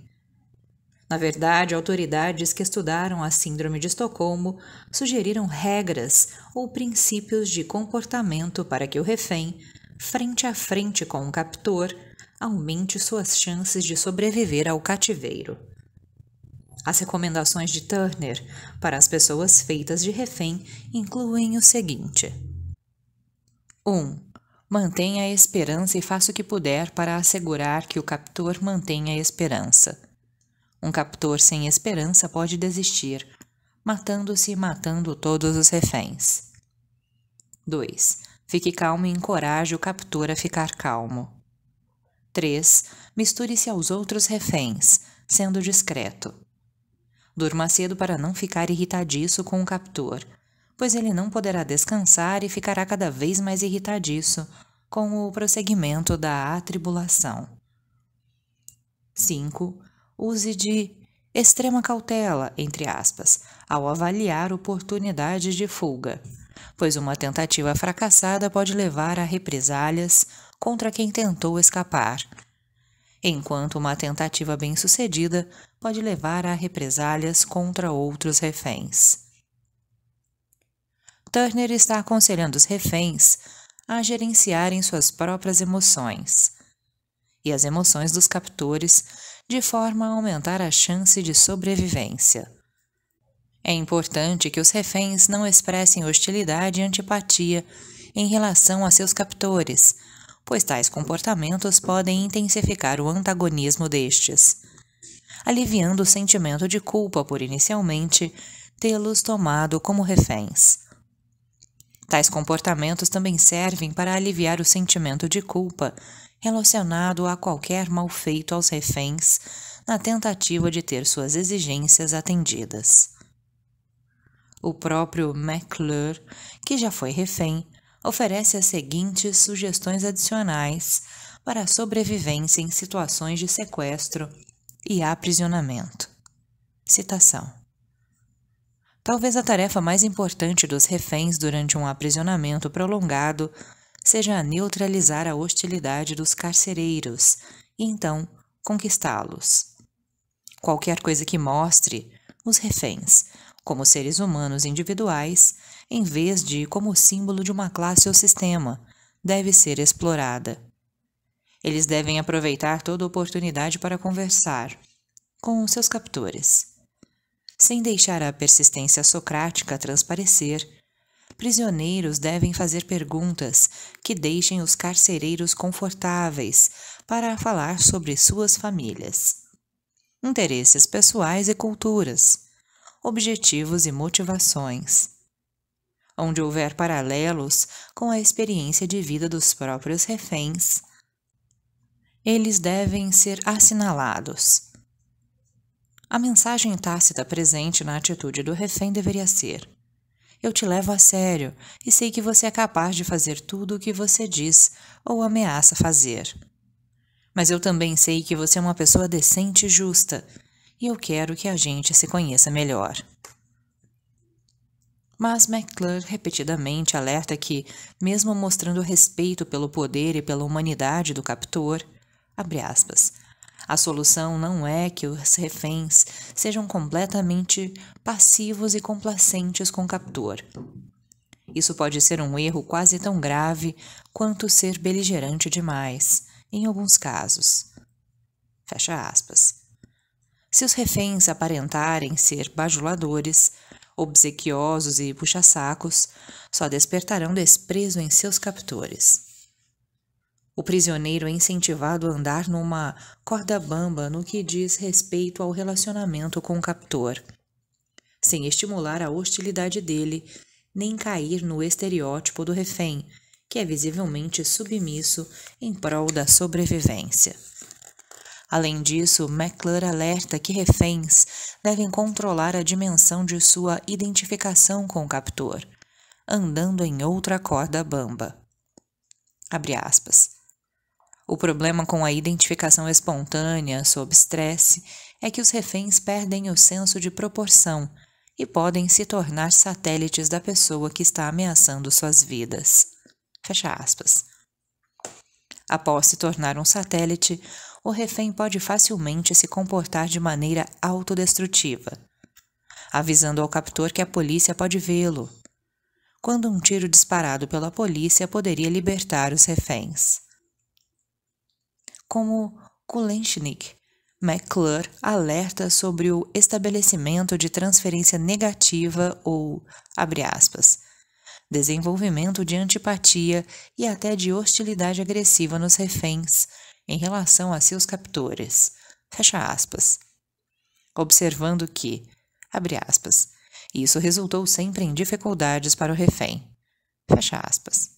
Na verdade, autoridades que estudaram a Síndrome de Estocolmo sugeriram regras ou princípios de comportamento para que o refém frente a frente com o captor, aumente suas chances de sobreviver ao cativeiro. As recomendações de Turner para as pessoas feitas de refém incluem o seguinte: 1. Um, mantenha a esperança e faça o que puder para assegurar que o captor mantenha a esperança. Um captor sem esperança pode desistir, matando-se e matando todos os reféns. 2. Fique calmo e encoraje o captor a ficar calmo. 3. Misture-se aos outros reféns, sendo discreto. Durma cedo para não ficar irritadiço com o captor, pois ele não poderá descansar e ficará cada vez mais irritadiço com o prosseguimento da atribulação. 5. Use de extrema cautela, entre aspas, ao avaliar oportunidades de fuga pois uma tentativa fracassada pode levar a represálias contra quem tentou escapar, enquanto uma tentativa bem-sucedida pode levar a represálias contra outros reféns. Turner está aconselhando os reféns a gerenciarem suas próprias emoções e as emoções dos captores de forma a aumentar a chance de sobrevivência. É importante que os reféns não expressem hostilidade e antipatia em relação a seus captores, pois tais comportamentos podem intensificar o antagonismo destes, aliviando o sentimento de culpa por inicialmente tê-los tomado como reféns. Tais comportamentos também servem para aliviar o sentimento de culpa relacionado a qualquer mal feito aos reféns na tentativa de ter suas exigências atendidas. O próprio McClure, que já foi refém, oferece as seguintes sugestões adicionais para a sobrevivência em situações de sequestro e aprisionamento. Citação: Talvez a tarefa mais importante dos reféns durante um aprisionamento prolongado seja neutralizar a hostilidade dos carcereiros e então conquistá-los. Qualquer coisa que mostre os reféns como seres humanos individuais, em vez de como símbolo de uma classe ou sistema, deve ser explorada. Eles devem aproveitar toda oportunidade para conversar com seus captores. Sem deixar a persistência socrática transparecer, prisioneiros devem fazer perguntas que deixem os carcereiros confortáveis para falar sobre suas famílias, interesses pessoais e culturas objetivos e motivações. Onde houver paralelos com a experiência de vida dos próprios reféns, eles devem ser assinalados. A mensagem tácita presente na atitude do refém deveria ser: Eu te levo a sério e sei que você é capaz de fazer tudo o que você diz ou ameaça fazer. Mas eu também sei que você é uma pessoa decente e justa e eu quero que a gente se conheça melhor. Mas McClure repetidamente alerta que, mesmo mostrando respeito pelo poder e pela humanidade do captor, aspas, a solução não é que os reféns sejam completamente passivos e complacentes com o captor. Isso pode ser um erro quase tão grave quanto ser beligerante demais, em alguns casos. Fecha aspas. Se os reféns aparentarem ser bajuladores, obsequiosos e puxa-sacos, só despertarão desprezo em seus captores. O prisioneiro é incentivado a andar numa corda bamba no que diz respeito ao relacionamento com o captor, sem estimular a hostilidade dele, nem cair no estereótipo do refém, que é visivelmente submisso em prol da sobrevivência. Além disso, McClure alerta que reféns devem controlar a dimensão de sua identificação com o captor, andando em outra corda bamba. Abre aspas. O problema com a identificação espontânea sob estresse é que os reféns perdem o senso de proporção e podem se tornar satélites da pessoa que está ameaçando suas vidas. Fecha aspas. Após se tornar um satélite, o refém pode facilmente se comportar de maneira autodestrutiva, avisando ao captor que a polícia pode vê-lo, quando um tiro disparado pela polícia poderia libertar os reféns. Como Kulenchnik, McClure alerta sobre o estabelecimento de transferência negativa ou, abre aspas, desenvolvimento de antipatia e até de hostilidade agressiva nos reféns, em relação a seus captores. Fecha aspas. Observando que, abre aspas, isso resultou sempre em dificuldades para o refém. Fecha aspas.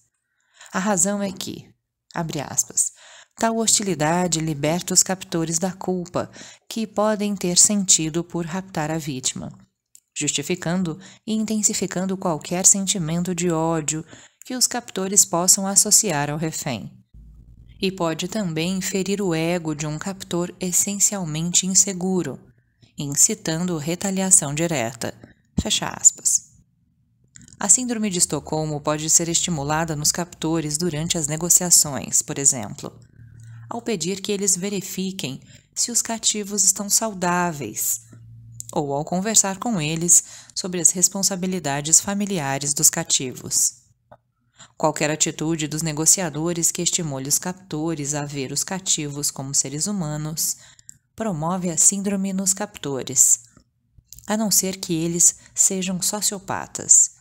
A razão é que, abre aspas, tal hostilidade liberta os captores da culpa que podem ter sentido por raptar a vítima, justificando e intensificando qualquer sentimento de ódio que os captores possam associar ao refém e pode também ferir o ego de um captor essencialmente inseguro, incitando retaliação direta. Fecha aspas. A Síndrome de Estocolmo pode ser estimulada nos captores durante as negociações, por exemplo, ao pedir que eles verifiquem se os cativos estão saudáveis, ou ao conversar com eles sobre as responsabilidades familiares dos cativos. Qualquer atitude dos negociadores que estimule os captores a ver os cativos como seres humanos promove a síndrome nos captores, a não ser que eles sejam sociopatas.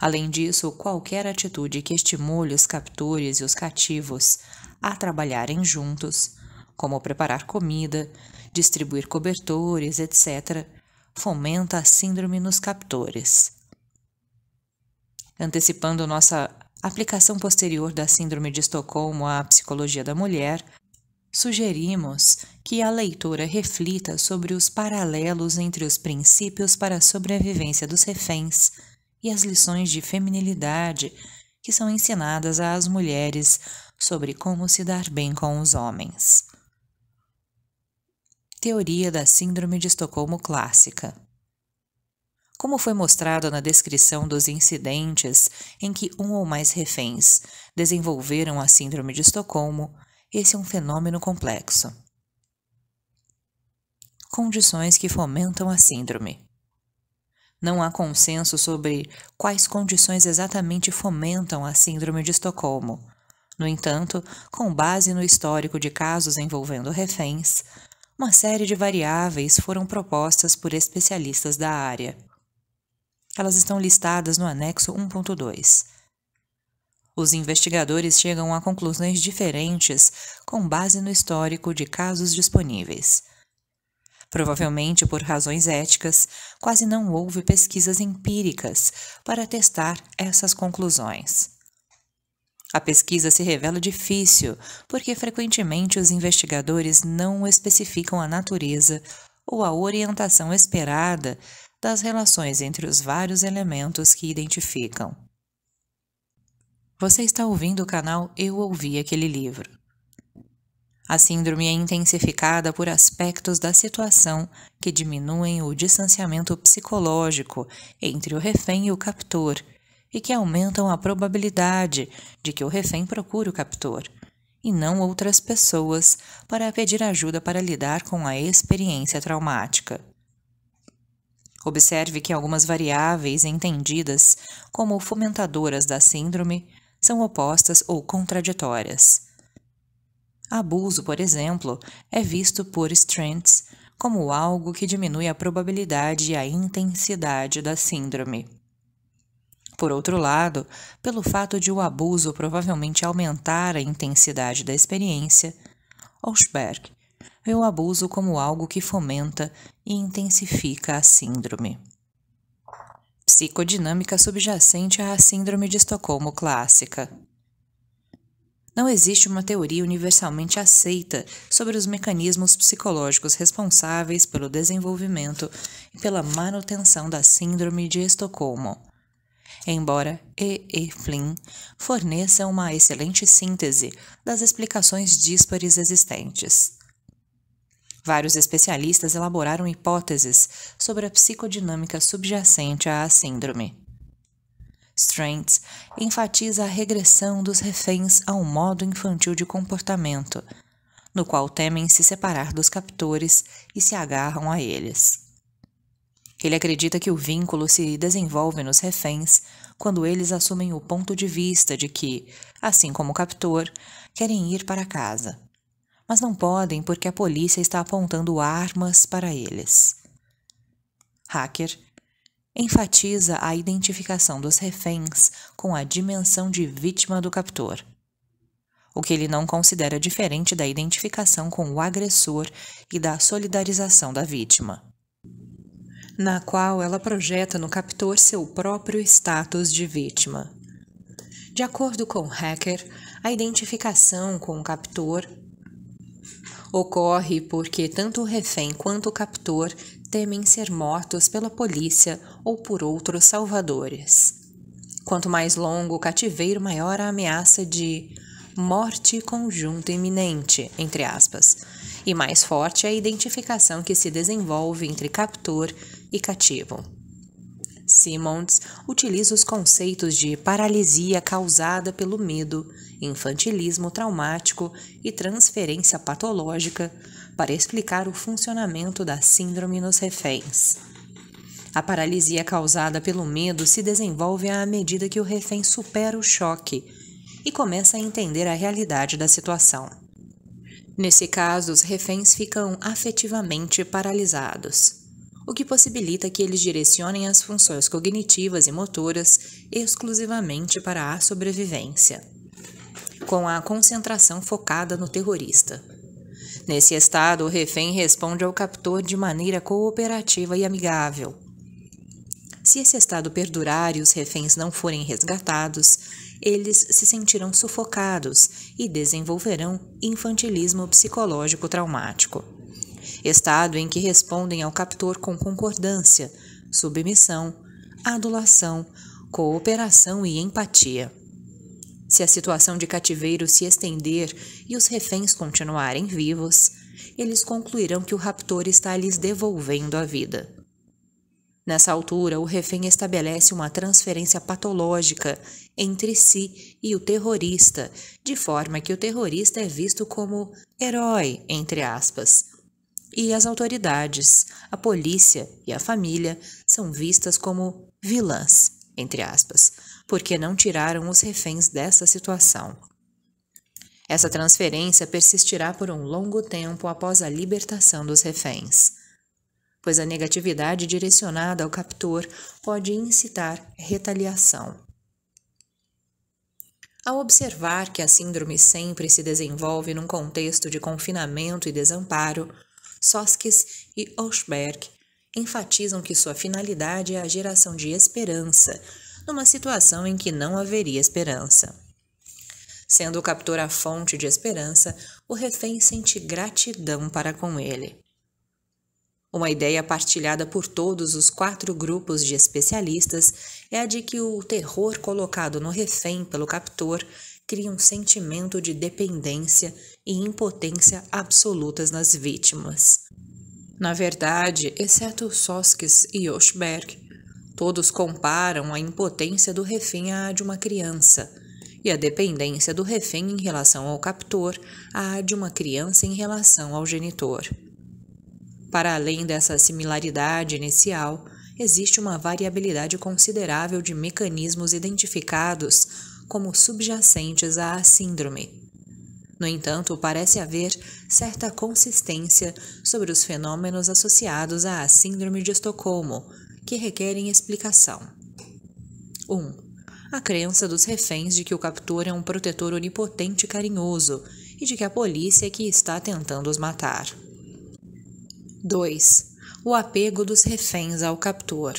Além disso, qualquer atitude que estimule os captores e os cativos a trabalharem juntos, como preparar comida, distribuir cobertores, etc., fomenta a síndrome nos captores antecipando nossa aplicação posterior da Síndrome de Estocolmo à psicologia da mulher, sugerimos que a leitora reflita sobre os paralelos entre os princípios para a sobrevivência dos reféns e as lições de feminilidade que são ensinadas às mulheres sobre como se dar bem com os homens. Teoria da Síndrome de Estocolmo Clássica como foi mostrado na descrição dos incidentes em que um ou mais reféns desenvolveram a Síndrome de Estocolmo, esse é um fenômeno complexo. Condições que fomentam a síndrome. Não há consenso sobre quais condições exatamente fomentam a Síndrome de Estocolmo. No entanto, com base no histórico de casos envolvendo reféns, uma série de variáveis foram propostas por especialistas da área. Elas estão listadas no anexo 1.2. Os investigadores chegam a conclusões diferentes com base no histórico de casos disponíveis. Provavelmente por razões éticas, quase não houve pesquisas empíricas para testar essas conclusões. A pesquisa se revela difícil porque frequentemente os investigadores não especificam a natureza ou a orientação esperada das relações entre os vários elementos que identificam. Você está ouvindo o canal Eu Ouvi Aquele Livro. A síndrome é intensificada por aspectos da situação que diminuem o distanciamento psicológico entre o refém e o captor e que aumentam a probabilidade de que o refém procure o captor e não outras pessoas para pedir ajuda para lidar com a experiência traumática. Observe que algumas variáveis entendidas como fomentadoras da síndrome são opostas ou contraditórias. Abuso, por exemplo, é visto por Strengths como algo que diminui a probabilidade e a intensidade da síndrome. Por outro lado, pelo fato de o abuso provavelmente aumentar a intensidade da experiência, Oshberg vê o abuso como algo que fomenta e intensifica a síndrome. Psicodinâmica subjacente à Síndrome de Estocolmo clássica. Não existe uma teoria universalmente aceita sobre os mecanismos psicológicos responsáveis pelo desenvolvimento e pela manutenção da Síndrome de Estocolmo. Embora E. E. Flynn forneça uma excelente síntese das explicações díspares existentes. Vários especialistas elaboraram hipóteses sobre a psicodinâmica subjacente à síndrome. Strengths enfatiza a regressão dos reféns a um modo infantil de comportamento, no qual temem se separar dos captores e se agarram a eles. Ele acredita que o vínculo se desenvolve nos reféns quando eles assumem o ponto de vista de que, assim como o captor, querem ir para casa mas não podem porque a polícia está apontando armas para eles. Hacker enfatiza a identificação dos reféns com a dimensão de vítima do captor, o que ele não considera diferente da identificação com o agressor e da solidarização da vítima, na qual ela projeta no captor seu próprio status de vítima. De acordo com o hacker, a identificação com o captor ocorre porque tanto o refém quanto o captor temem ser mortos pela polícia ou por outros salvadores. Quanto mais longo o cativeiro, maior a ameaça de morte conjunta iminente, entre aspas, e mais forte é a identificação que se desenvolve entre captor e cativo. Simmons utiliza os conceitos de paralisia causada pelo medo, infantilismo traumático e transferência patológica para explicar o funcionamento da síndrome nos reféns. A paralisia causada pelo medo se desenvolve à medida que o refém supera o choque e começa a entender a realidade da situação. Nesse caso, os reféns ficam afetivamente paralisados o que possibilita que eles direcionem as funções cognitivas e motoras exclusivamente para a sobrevivência, com a concentração focada no terrorista. Nesse estado, o refém responde ao captor de maneira cooperativa e amigável. Se esse estado perdurar e os reféns não forem resgatados, eles se sentirão sufocados e desenvolverão infantilismo psicológico traumático estado em que respondem ao captor com concordância, submissão, adulação, cooperação e empatia. Se a situação de cativeiro se estender e os reféns continuarem vivos, eles concluirão que o raptor está lhes devolvendo a vida. Nessa altura, o refém estabelece uma transferência patológica entre si e o terrorista, de forma que o terrorista é visto como herói, entre aspas, e as autoridades, a polícia e a família são vistas como vilãs, entre aspas, porque não tiraram os reféns dessa situação. Essa transferência persistirá por um longo tempo após a libertação dos reféns, pois a negatividade direcionada ao captor pode incitar retaliação. Ao observar que a síndrome sempre se desenvolve num contexto de confinamento e desamparo, Soskis e Oshberg enfatizam que sua finalidade é a geração de esperança, numa situação em que não haveria esperança. Sendo o captor a fonte de esperança, o refém sente gratidão para com ele. Uma ideia partilhada por todos os quatro grupos de especialistas é a de que o terror colocado no refém pelo captor cria um sentimento de dependência e impotência absolutas nas vítimas. Na verdade, exceto Soskis e Oshberg, todos comparam a impotência do refém à de uma criança e a dependência do refém em relação ao captor à de uma criança em relação ao genitor. Para além dessa similaridade inicial, existe uma variabilidade considerável de mecanismos identificados como subjacentes à síndrome. No entanto, parece haver certa consistência sobre os fenômenos associados à Síndrome de Estocolmo, que requerem explicação. 1. Um, a crença dos reféns de que o captor é um protetor onipotente e carinhoso e de que a polícia é que está tentando os matar. 2. O apego dos reféns ao captor.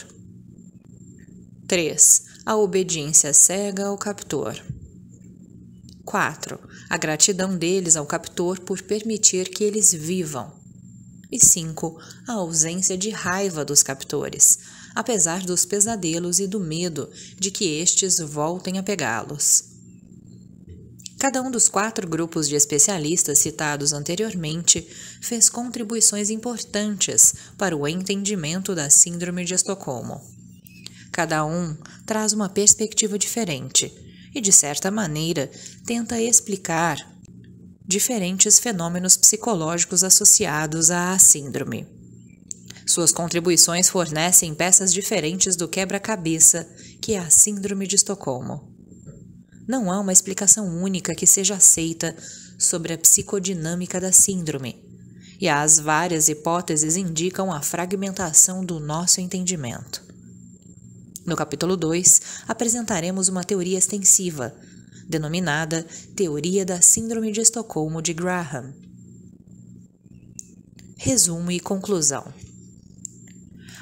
3 a obediência cega ao captor. 4. A gratidão deles ao captor por permitir que eles vivam. E 5. A ausência de raiva dos captores, apesar dos pesadelos e do medo de que estes voltem a pegá-los. Cada um dos quatro grupos de especialistas citados anteriormente fez contribuições importantes para o entendimento da Síndrome de Estocolmo. Cada um traz uma perspectiva diferente e, de certa maneira, tenta explicar diferentes fenômenos psicológicos associados à síndrome. Suas contribuições fornecem peças diferentes do quebra-cabeça que é a Síndrome de Estocolmo. Não há uma explicação única que seja aceita sobre a psicodinâmica da síndrome, e as várias hipóteses indicam a fragmentação do nosso entendimento. No capítulo 2, apresentaremos uma teoria extensiva, denominada Teoria da Síndrome de Estocolmo de Graham. Resumo e conclusão.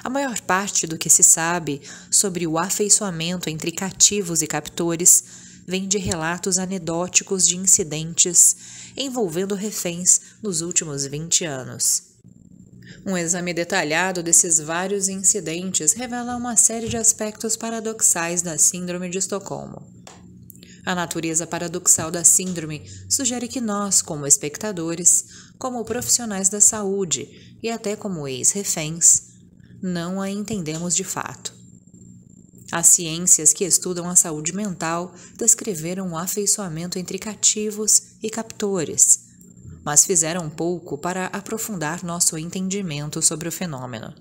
A maior parte do que se sabe sobre o afeiçoamento entre cativos e captores vem de relatos anedóticos de incidentes envolvendo reféns nos últimos 20 anos. Um exame detalhado desses vários incidentes revela uma série de aspectos paradoxais da Síndrome de Estocolmo. A natureza paradoxal da síndrome sugere que nós, como espectadores, como profissionais da saúde e até como ex-reféns, não a entendemos de fato. As ciências que estudam a saúde mental descreveram o afeiçoamento entre cativos e captores mas fizeram pouco para aprofundar nosso entendimento sobre o fenômeno.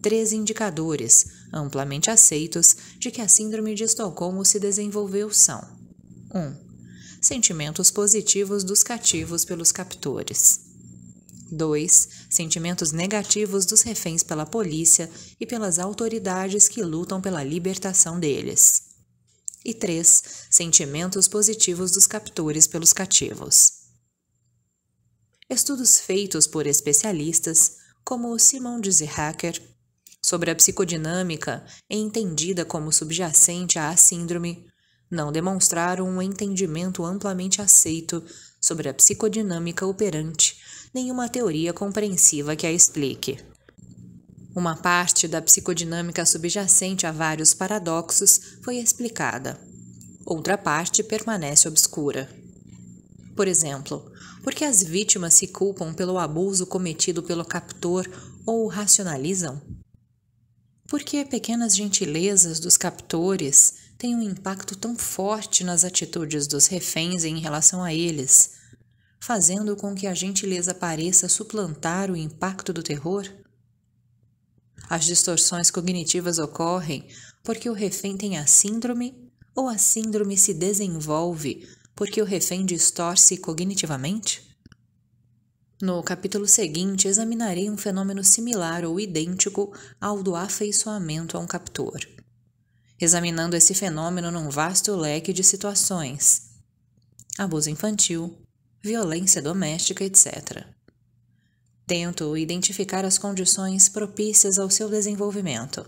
Três indicadores, amplamente aceitos, de que a Síndrome de Estocolmo se desenvolveu são: 1. Um, sentimentos positivos dos cativos pelos captores. 2. Sentimentos negativos dos reféns pela polícia e pelas autoridades que lutam pela libertação deles. E 3. Sentimentos positivos dos captores pelos cativos estudos feitos por especialistas, como Simon de Hacker, sobre a psicodinâmica, entendida como subjacente à síndrome, não demonstraram um entendimento amplamente aceito sobre a psicodinâmica operante, nenhuma teoria compreensiva que a explique. Uma parte da psicodinâmica subjacente a vários paradoxos foi explicada. Outra parte permanece obscura. Por exemplo, porque as vítimas se culpam pelo abuso cometido pelo captor ou o racionalizam? Porque pequenas gentilezas dos captores têm um impacto tão forte nas atitudes dos reféns em relação a eles, fazendo com que a gentileza pareça suplantar o impacto do terror? As distorções cognitivas ocorrem porque o refém tem a síndrome ou a síndrome se desenvolve porque o refém distorce cognitivamente? No capítulo seguinte, examinarei um fenômeno similar ou idêntico ao do afeiçoamento a um captor, examinando esse fenômeno num vasto leque de situações: abuso infantil, violência doméstica, etc. Tento identificar as condições propícias ao seu desenvolvimento,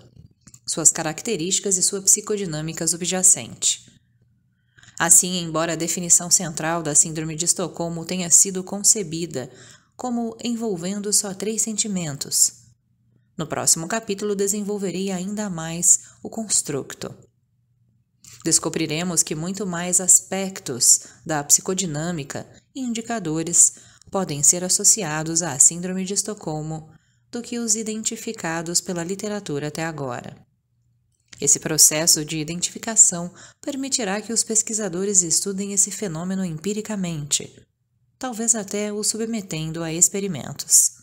suas características e sua psicodinâmica subjacente. Assim, embora a definição central da Síndrome de Estocolmo tenha sido concebida como envolvendo só três sentimentos, no próximo capítulo desenvolverei ainda mais o construto. Descobriremos que muito mais aspectos da psicodinâmica e indicadores podem ser associados à Síndrome de Estocolmo do que os identificados pela literatura até agora. Esse processo de identificação permitirá que os pesquisadores estudem esse fenômeno empiricamente, talvez até o submetendo a experimentos.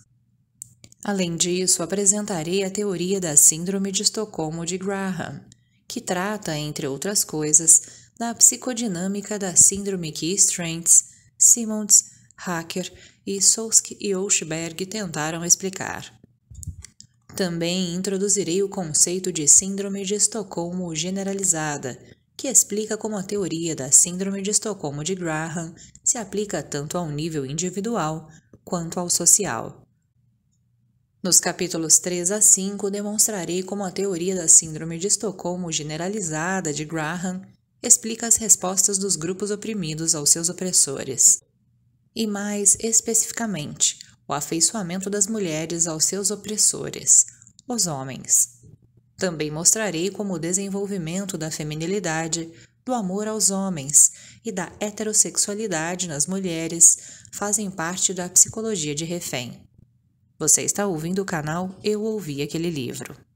Além disso, apresentarei a teoria da Síndrome de Estocolmo de Graham, que trata, entre outras coisas, da psicodinâmica da síndrome que Strengths, Simmons, Hacker e Solsky e Oshberg tentaram explicar. Também introduzirei o conceito de Síndrome de Estocolmo generalizada, que explica como a teoria da Síndrome de Estocolmo de Graham se aplica tanto ao nível individual quanto ao social. Nos capítulos 3 a 5, demonstrarei como a teoria da Síndrome de Estocolmo generalizada de Graham explica as respostas dos grupos oprimidos aos seus opressores. E mais especificamente, o afeiçoamento das mulheres aos seus opressores, os homens. Também mostrarei como o desenvolvimento da feminilidade, do amor aos homens e da heterossexualidade nas mulheres fazem parte da psicologia de refém. Você está ouvindo o canal Eu Ouvi Aquele Livro.